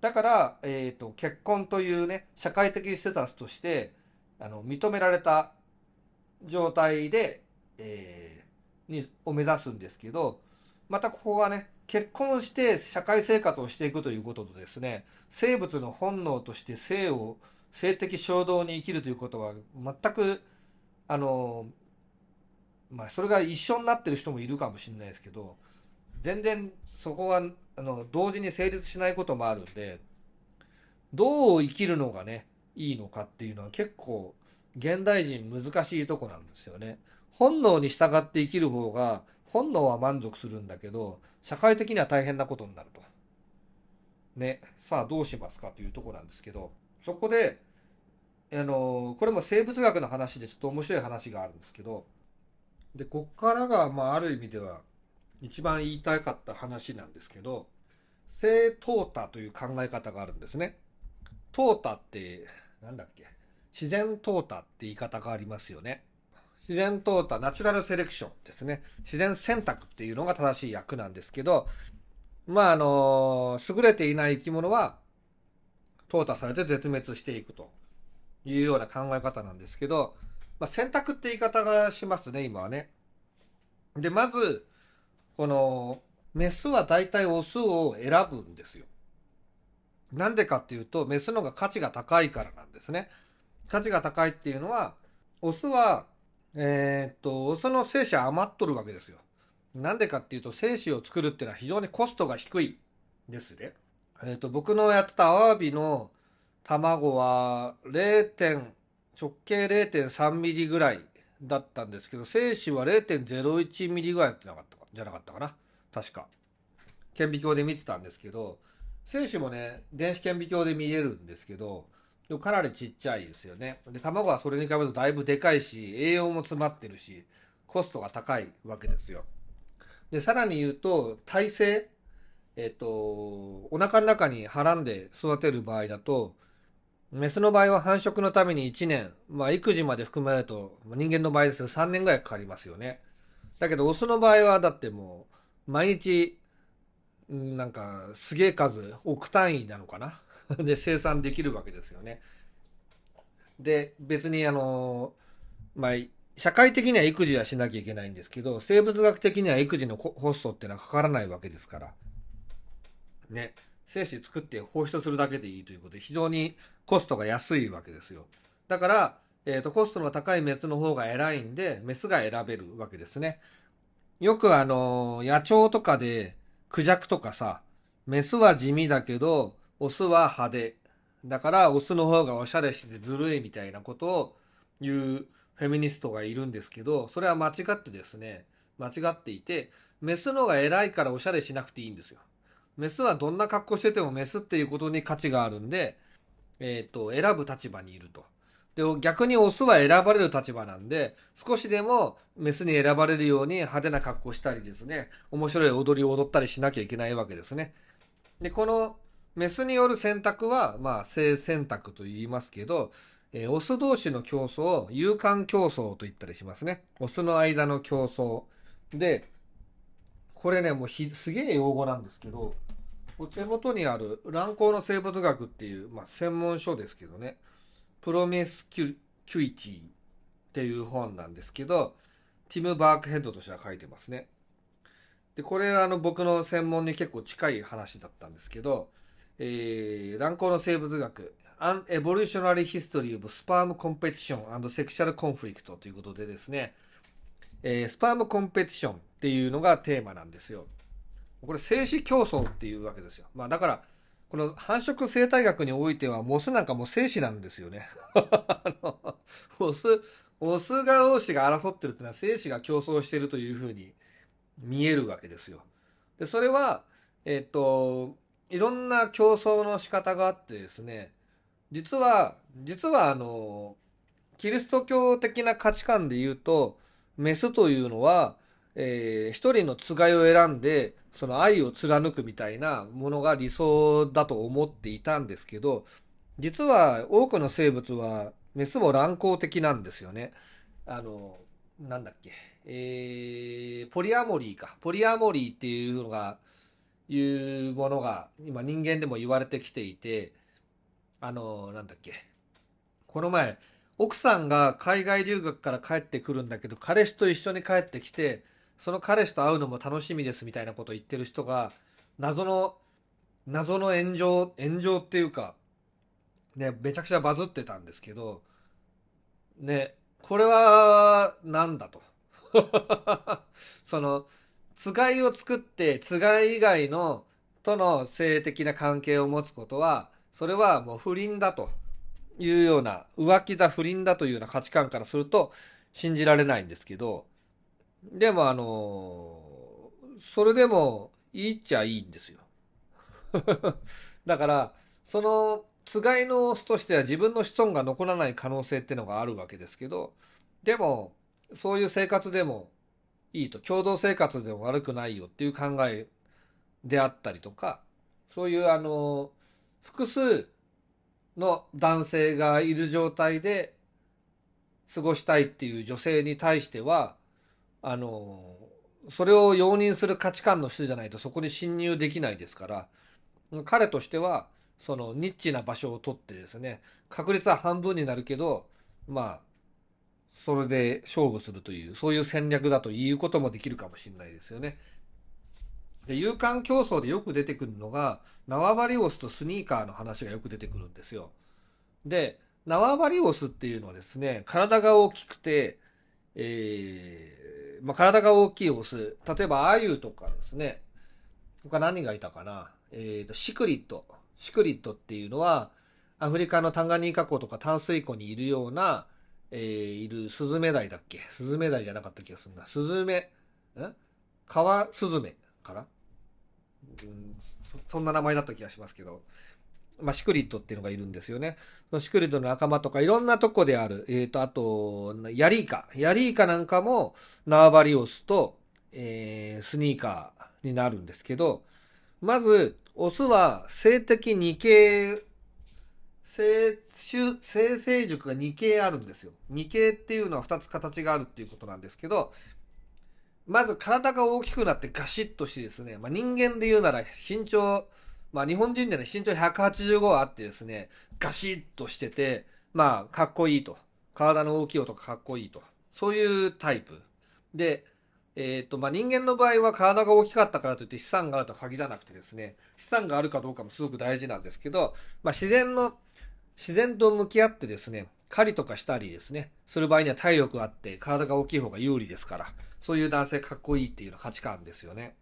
S1: だから、えっ、ー、と、結婚というね、社会的ステータスとして、あの、認められた状態で、えー、に、を目指すんですけど、またここがね、結婚して社会生活をしていくということとですね、生物の本能として性を、性的衝動に生きるということは全く、あの、まあ、それが一緒になってる人もいるかもしれないですけど、全然そこは、あの、同時に成立しないこともあるんで、どう生きるのがね、いいのかっていうのは結構、現代人難しいとこなんですよね。本能に従って生きる方が本能は満足するんだけど、社会的には大変なことになると。ね、さあどうしますかというとこなんですけど、そこで、あのこれも生物学の話でちょっと面白い話があるんですけど、で、こっからが、まあ、ある意味では、一番言いたかった話なんですけど、正淘汰という考え方があるんですね。淘汰って、何だっけ、自然淘汰って言い方がありますよね。自然淘汰、ナチュラルセレクションですね。自然選択っていうのが正しい役なんですけど、まあ、あの、優れていない生き物は、淘汰されて絶滅していくというような考え方なんですけど、まあ、選択って言い方がしますね、今はね。で、まず、この、メスは大体オスを選ぶんですよ。なんでかっていうと、メスのが価値が高いからなんですね。価値が高いっていうのは、オスはえー、っと、その精子は余っとるわけですよ。なんでかっていうと、精子を作るっていうのは非常にコストが低いですね。えー、っと、僕のやってたアワビの卵は0点、直径0.3ミリぐらいだったんですけど、精子は0.01ミリぐらいやってなかったか、じゃなかったかな。確か。顕微鏡で見てたんですけど、精子もね、電子顕微鏡で見えるんですけど、でもかなりちっちゃいですよね。で、卵はそれに比べるとだいぶでかいし、栄養も詰まってるし、コストが高いわけですよ。で、さらに言うと、耐性。えっと、お腹の中にはらんで育てる場合だと、メスの場合は繁殖のために1年、まあ育児まで含れると、人間の場合ですと3年ぐらいかかりますよね。だけど、オスの場合はだってもう、毎日、なんか、すげえ数、億単位なのかな で生産できるわけですよね。で、別にあの、まあ、社会的には育児はしなきゃいけないんですけど、生物学的には育児のホストっていうのはかからないわけですから。ね。精子作って放出するだけでいいということで、非常にコストが安いわけですよ。だから、えっ、ー、と、コストの高いメスの方が偉いんで、メスが選べるわけですね。よくあの、野鳥とかで、クジャクとかさ、メスは地味だけど、オスは派手。だからオスの方がおしゃれしてずるいみたいなことを言うフェミニストがいるんですけど、それは間違ってですね、間違っていて、メスの方が偉いからおしゃれしなくていいんですよ。メスはどんな格好しててもメスっていうことに価値があるんで、えっ、ー、と、選ぶ立場にいると。で、逆にオスは選ばれる立場なんで、少しでもメスに選ばれるように派手な格好したりですね、面白い踊りを踊ったりしなきゃいけないわけですね。で、このメスによる選択は、まあ、性選択と言いますけど、えー、オス同士の競争を有感競争と言ったりしますね。オスの間の競争。で、これね、もうひすげえ用語なんですけど、お手元にある乱行の生物学っていう、まあ、専門書ですけどね、プロメスキュキュイティっていう本なんですけど、ティム・バークヘッドとしては書いてますね。で、これあの僕の専門に結構近い話だったんですけど、えー、乱行の生物学、アンエボリューショナリーヒストリーオブスパームコンペティションセクシャルコンフリクトということでですね、えー、スパームコンペティションっていうのがテーマなんですよ。これ、精子競争っていうわけですよ。まあだから、この繁殖生態学においては、モスなんかもう精子なんですよね。モオス、オスが同士が争ってるっていうのは精子が競争してるというふうに見えるわけですよ。で、それは、えっ、と、いろんな競争の仕方があってですね、実は、実はあの、キリスト教的な価値観で言うと、メスというのは、えー、一人のつがいを選んで、その愛を貫くみたいなものが理想だと思っていたんですけど、実は多くの生物は、メスも乱行的なんですよね。あの、なんだっけ、えー、ポリアモリーか。ポリアモリーっていうのがいうものが今人間でも言われてきていて、あの、なんだっけ。この前、奥さんが海外留学から帰ってくるんだけど、彼氏と一緒に帰ってきて、その彼氏と会うのも楽しみですみたいなこと言ってる人が、謎の、謎の炎上、炎上っていうか、ね、めちゃくちゃバズってたんですけど、ね、これは、何だと。その、つがいを作って、つがい以外の、との性的な関係を持つことは、それはもう不倫だというような、浮気だ不倫だというような価値観からすると信じられないんですけど、でもあの、それでもいいっちゃいいんですよ。だから、その、つがいのオスとしては自分の子孫が残らない可能性ってのがあるわけですけど、でも、そういう生活でもいいと、共同生活でも悪くないよっていう考えであったりとか、そういうあの、複数の男性がいる状態で過ごしたいっていう女性に対しては、あの、それを容認する価値観の人じゃないとそこに侵入できないですから、彼としては、そのニッチな場所を取ってですね、確率は半分になるけど、まあ、それで勝負するという、そういう戦略だということもできるかもしれないですよね。で、勇敢競争でよく出てくるのが、縄張りオスとスニーカーの話がよく出てくるんですよ。で、縄張りオスっていうのはですね、体が大きくて、えー、まあ、体が大きいオス、例えばアユとかですね、他何がいたかな、えーと、シクリット。シクリットっていうのは、アフリカのタンガニーカ湖とか淡水湖にいるような、えー、いるスズメダイだっけスズメダイじゃなかった気がするな。スズメ、んカワスズメからうんそ、そんな名前だった気がしますけど。まあ、シクリットっていうのがいるんですよね。そのシクリットの仲間とかいろんなとこである。えっ、ー、と、あと、ヤリイカ。ヤリイカなんかも縄張りオスと、えー、スニーカーになるんですけど、まず、オスは性的二系性性成熟が2系あるんですよ。2系っていうのは2つ形があるっていうことなんですけど、まず体が大きくなってガシッとしてですね、まあ、人間で言うなら身長、まあ日本人でね、身長185あってですね、ガシッとしてて、まあかっこいいと。体の大きい男かっこいいと。そういうタイプ。で、えっ、ー、と、まあ、人間の場合は体が大きかったからといって資産があるとは限らなくてですね、資産があるかどうかもすごく大事なんですけど、まあ、自然の自然と向き合ってですね、狩りとかしたりですね、する場合には体力あって体が大きい方が有利ですから、そういう男性かっこいいっていうの価値観ですよね。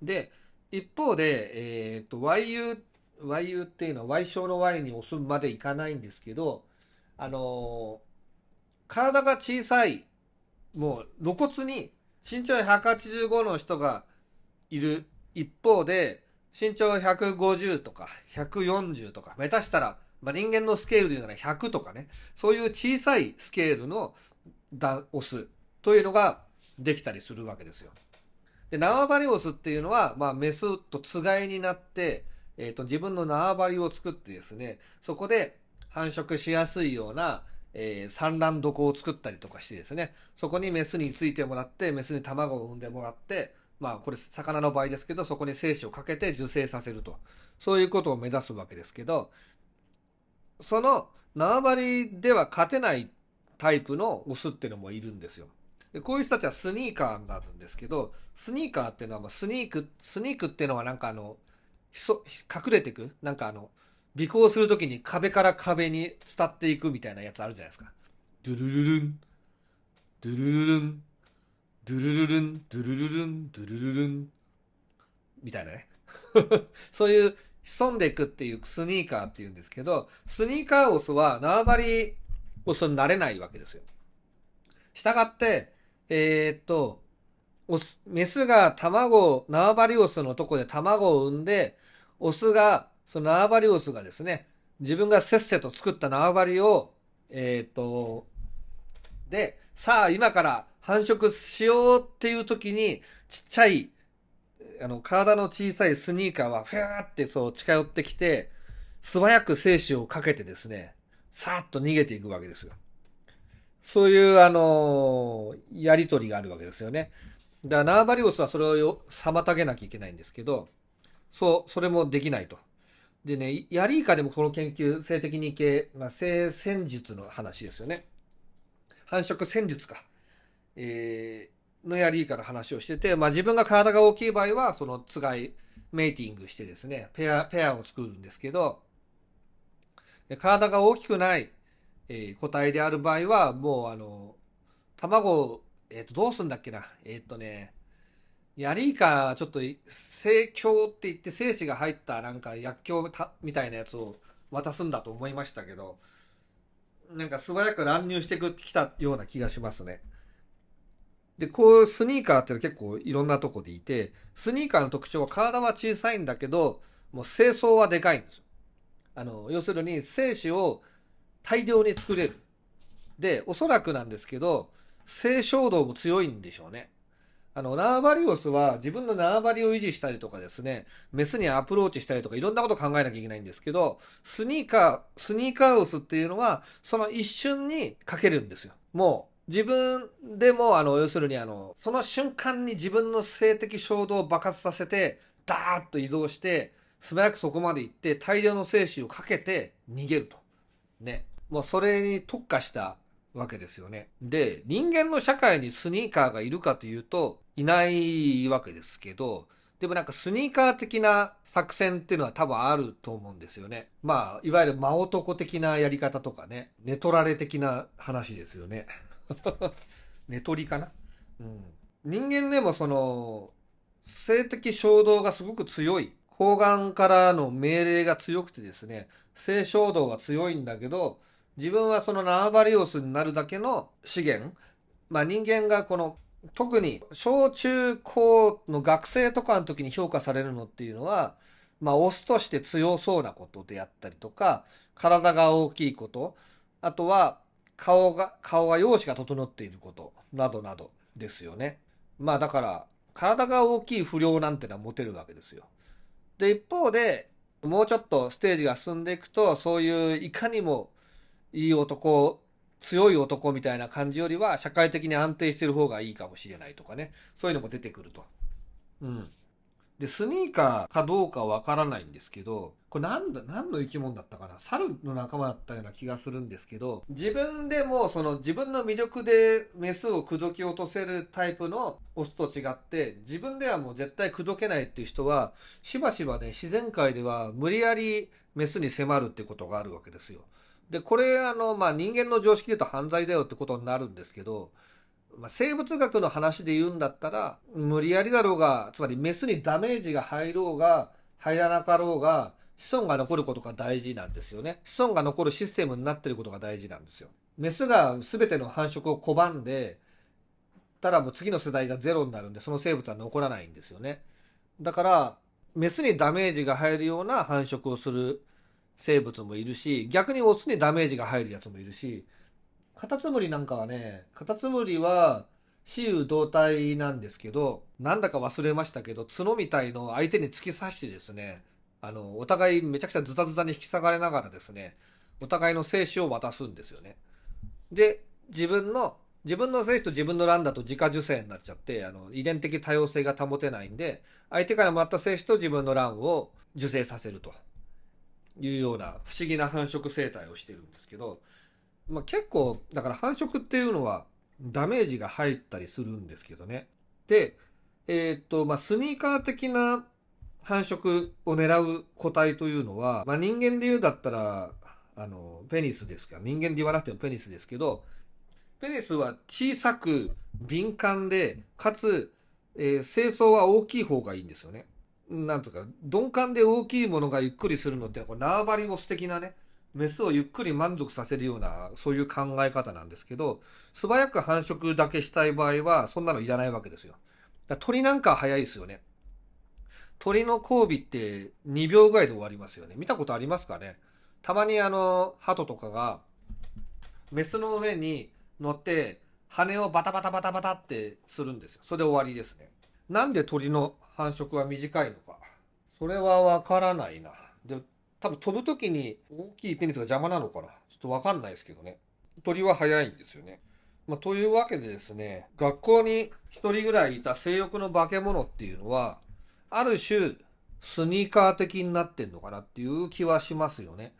S1: で、一方で、えっ、と、YU、YU っていうのは Y 小の Y に押すまでいかないんですけど、あのー、体が小さい、もう露骨に身長185の人がいる一方で、身長150とか140とか、下手したら、まあ、人間のスケールで言うなら100とかね、そういう小さいスケールのオスというのができたりするわけですよ。で、縄張りオスっていうのは、まあ、メスとつがいになって、えっ、ー、と、自分の縄張りを作ってですね、そこで繁殖しやすいような、えー、産卵床を作ったりとかしてですね、そこにメスについてもらって、メスに卵を産んでもらって、まあこれ魚の場合ですけど、そこに精子をかけて受精させると。そういうことを目指すわけですけど、その縄張りでは勝てないタイプのオスっていうのもいるんですよ。でこういう人たちはスニーカーなんですけど、スニーカーっていうのは、スニーク、スニークっていうのはなんかあの、隠れていくなんかあの、尾行するときに壁から壁に伝っていくみたいなやつあるじゃないですか。ドゥルルルン。ドゥルルルン。ドゥルルルン、ドゥルルルン、ドゥルルルン、みたいなね。そういう潜んでいくっていうスニーカーっていうんですけど、スニーカーオスは縄張りオスになれないわけですよ。従って、えー、っと、オス、メスが卵を、縄張りオスのとこで卵を産んで、オスが、その縄張りオスがですね、自分がせっせと作った縄張りを、えー、っと、で、さあ今から繁殖しようっていう時に、ちっちゃい、あの、体の小さいスニーカーは、ふわーってそう近寄ってきて、素早く精子をかけてですね、さーっと逃げていくわけですよ。そういう、あのー、やりとりがあるわけですよね。だから、ナーバリオスはそれを妨げなきゃいけないんですけど、そう、それもできないと。でね、ヤリイカでもこの研究、性的に系、まあ、性戦術の話ですよね。繁殖戦術か。えー、のやりから話をしてて、まあ、自分が体が大きい場合は、そのつがい、メイティングしてですね、ペア、ペアを作るんですけど、体が大きくない、えー、個体である場合は、もうあの、卵えっ、ー、と、どうすんだっけな。えっ、ー、とね、ヤリイカ、ちょっと、生協って言って精子が入ったなんか薬莢みたいなやつを渡すんだと思いましたけど、なんか素早く乱入してきたような気がしますね。で、こう、スニーカーって結構いろんなとこでいて、スニーカーの特徴は体は小さいんだけど、もう清掃はでかいんですよ。あの、要するに精子を大量に作れる。で、おそらくなんですけど、性衝動も強いんでしょうね。あの、ナーバリオスは自分の縄張りを維持したりとかですね、メスにアプローチしたりとかいろんなこと考えなきゃいけないんですけど、スニーカー、スニーカーオスっていうのは、その一瞬にかけるんですよ。もう、自分でも、あの、要するに、あの、その瞬間に自分の性的衝動を爆発させて、ダーッと移動して、素早くそこまで行って、大量の精子をかけて逃げると。ね。もうそれに特化したわけですよね。で、人間の社会にスニーカーがいるかというと、いないわけですけど、でもなんかスニーカー的な作戦っていうのは多分あると思うんですよね。まあ、いわゆる真男的なやり方とかね、寝取られ的な話ですよね。寝取りかな。うん。人間でもその、性的衝動がすごく強い。睾丸からの命令が強くてですね、性衝動が強いんだけど、自分はその縄張りオスになるだけの資源、まあ人間がこの、特に小中高の学生とかの時に評価されるのっていうのは、まあオスとして強そうなことであったりとか、体が大きいこと、あとは顔が、顔が容姿が整っていること、などなどですよね。まあだから、体が大きい不良なんてのはモテるわけですよ。で、一方で、もうちょっとステージが進んでいくと、そういういかにもいい男、強い男みたいな感じよりは、社会的に安定してる方がいいかもしれないとかね。そういうのも出てくると。うん。で、スニーカーかどうかわからないんですけど、これ何だ、何の生き物だったかな猿の仲間だったような気がするんですけど、自分でもその自分の魅力でメスを口説き落とせるタイプのオスと違って、自分ではもう絶対口説けないっていう人は、しばしばね、自然界では無理やりメスに迫るってことがあるわけですよ。で、これあの、まあ、人間の常識で言うと犯罪だよってことになるんですけど、まあ、生物学の話で言うんだったら、無理やりだろうが、つまりメスにダメージが入ろうが、入らなかろうが、子孫が残ることが大事なんですよね。子孫が残るシステムになってることが大事なんですよ。メスが全ての繁殖を拒んで、たらもう次の世代がゼロになるんで、その生物は残らないんですよね。だから、メスにダメージが入るような繁殖をする生物もいるし、逆にオスにダメージが入るやつもいるし、カタツムリなんかはね、カタツムリは、雌雄同体なんですけど、なんだか忘れましたけど、角みたいのを相手に突き刺してですね、あの、お互いめちゃくちゃズタズタに引き下がれながらですね、お互いの精子を渡すんですよね。で、自分の、自分の精子と自分の卵だと自家受精になっちゃって、あの、遺伝的多様性が保てないんで、相手からもらった精子と自分の卵を受精させるというような不思議な繁殖生態をしてるんですけど、まあ、結構、だから繁殖っていうのはダメージが入ったりするんですけどね。で、えー、っと、まあ、スニーカー的な繁殖を狙う個体というのは、まあ、人間で言うだったら、あの、ペニスですか人間で言わなくてもペニスですけど、ペニスは小さく敏感で、かつ、えー、清掃は大きい方がいいんですよね。なんとか、鈍感で大きいものがゆっくりするのって、これ縄張りを素敵なね、メスをゆっくり満足させるような、そういう考え方なんですけど、素早く繁殖だけしたい場合は、そんなのいらないわけですよ。だ鳥なんか早いですよね。鳥の交尾って2秒ぐらいで終わりますよね。見たことありますかねたまにあの、鳩とかが、メスの上に乗って、羽をバタバタバタバタってするんですよ。それで終わりですね。なんで鳥の繁殖は短いのか。それはわからないな。で、多分飛ぶ時に大きいペニスが邪魔なのかな。ちょっとわかんないですけどね。鳥は早いんですよね。まあ、というわけでですね、学校に一人ぐらいいた性欲の化け物っていうのは、ある種、スニーカー的になってんのかなっていう気はしますよね。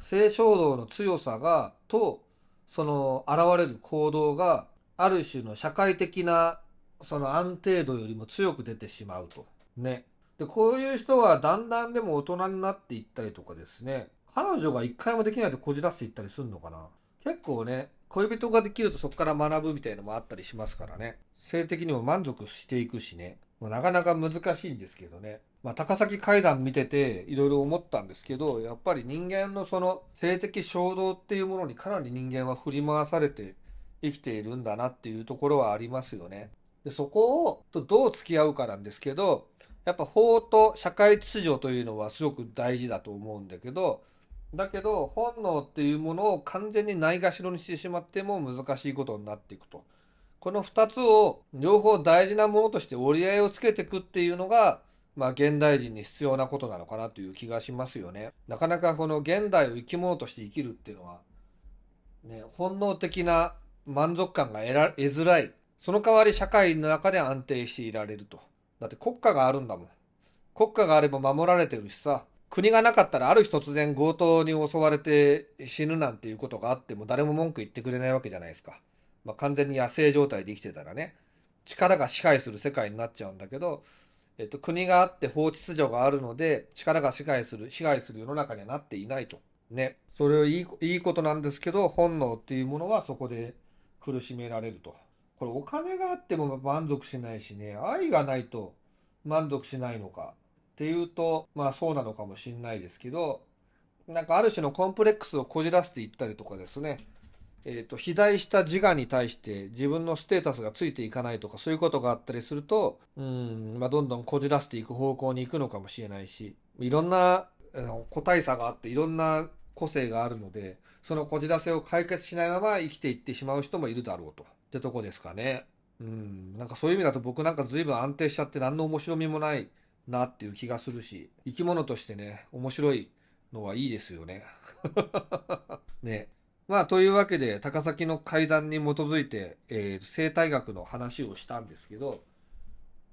S1: 性衝動の強さが、と、その、現れる行動が、ある種の社会的な、その安定度よりも強く出てしまうと。ね。で、こういう人はだんだんでも大人になっていったりとかですね、彼女が一回もできないとこじらせていったりするのかな。結構ね、恋人ができるとそこから学ぶみたいなのもあったりしますからね。性的にも満足していくしね。まあ、なかなか難しいんですけどね。まあ、高崎階段見てていろいろ思ったんですけど、やっぱり人間のその性的衝動っていうものにかなり人間は振り回されて生きているんだなっていうところはありますよね。でそこをとどう付き合うかなんですけど、やっぱ法と社会秩序というのはすごく大事だと思うんだけど、だけど本能っていうものを完全にないがしろにしてしまっても難しいことになっていくと。この2つを両方大事なものとして折り合いをつけていくっていうのが、まあ現代人に必要なことなのかなという気がしますよね。なかなかこの現代を生き物として生きるっていうのは、ね、本能的な満足感が得ら得づらい。その代わり社会の中で安定していられると。だって国家があるんだもん。国家があれば守られてるしさ、国がなかったらある日突然強盗に襲われて死ぬなんていうことがあっても誰も文句言ってくれないわけじゃないですか。まあ、完全に野生状態で生きてたらね、力が支配する世界になっちゃうんだけど、えっと、国があって法秩序があるので、力が支配する、支配する世の中にはなっていないと。ね。それをいいことなんですけど、本能っていうものはそこで苦しめられると。これお金があっても満足しないしね、愛がないと満足しないのかっていうと、まあそうなのかもしんないですけど、なんかある種のコンプレックスをこじらせていったりとかですね、えっ、ー、と、肥大した自我に対して自分のステータスがついていかないとかそういうことがあったりすると、うん、まあどんどんこじらせていく方向に行くのかもしれないし、いろんな、あの個体差があっていろんな個性があるので、そのこじらせを解決しないまま生きていってしまう人もいるだろうと。ってとこですかね。うん。なんかそういう意味だと僕なんか随分安定しちゃって何の面白みもないなっていう気がするし、生き物としてね、面白いのはいいですよね。ね。まあというわけで、高崎の階段に基づいて、えー、生態学の話をしたんですけど、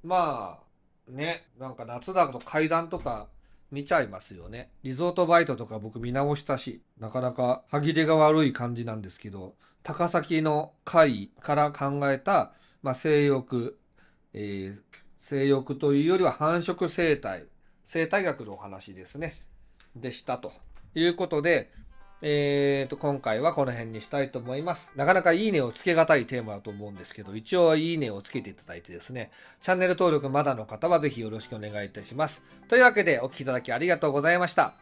S1: まあ、ね、なんか夏だと階段とか見ちゃいますよね。リゾートバイトとか僕見直したし、なかなか歯切れが悪い感じなんですけど、高崎の会から考えた、まあ、性欲、えー、性欲というよりは繁殖生態、生態学のお話ですね。でしたということで、えー、と、今回はこの辺にしたいと思います。なかなかいいねをつけがたいテーマだと思うんですけど、一応いいねをつけていただいてですね、チャンネル登録まだの方はぜひよろしくお願いいたします。というわけでお聴きいただきありがとうございました。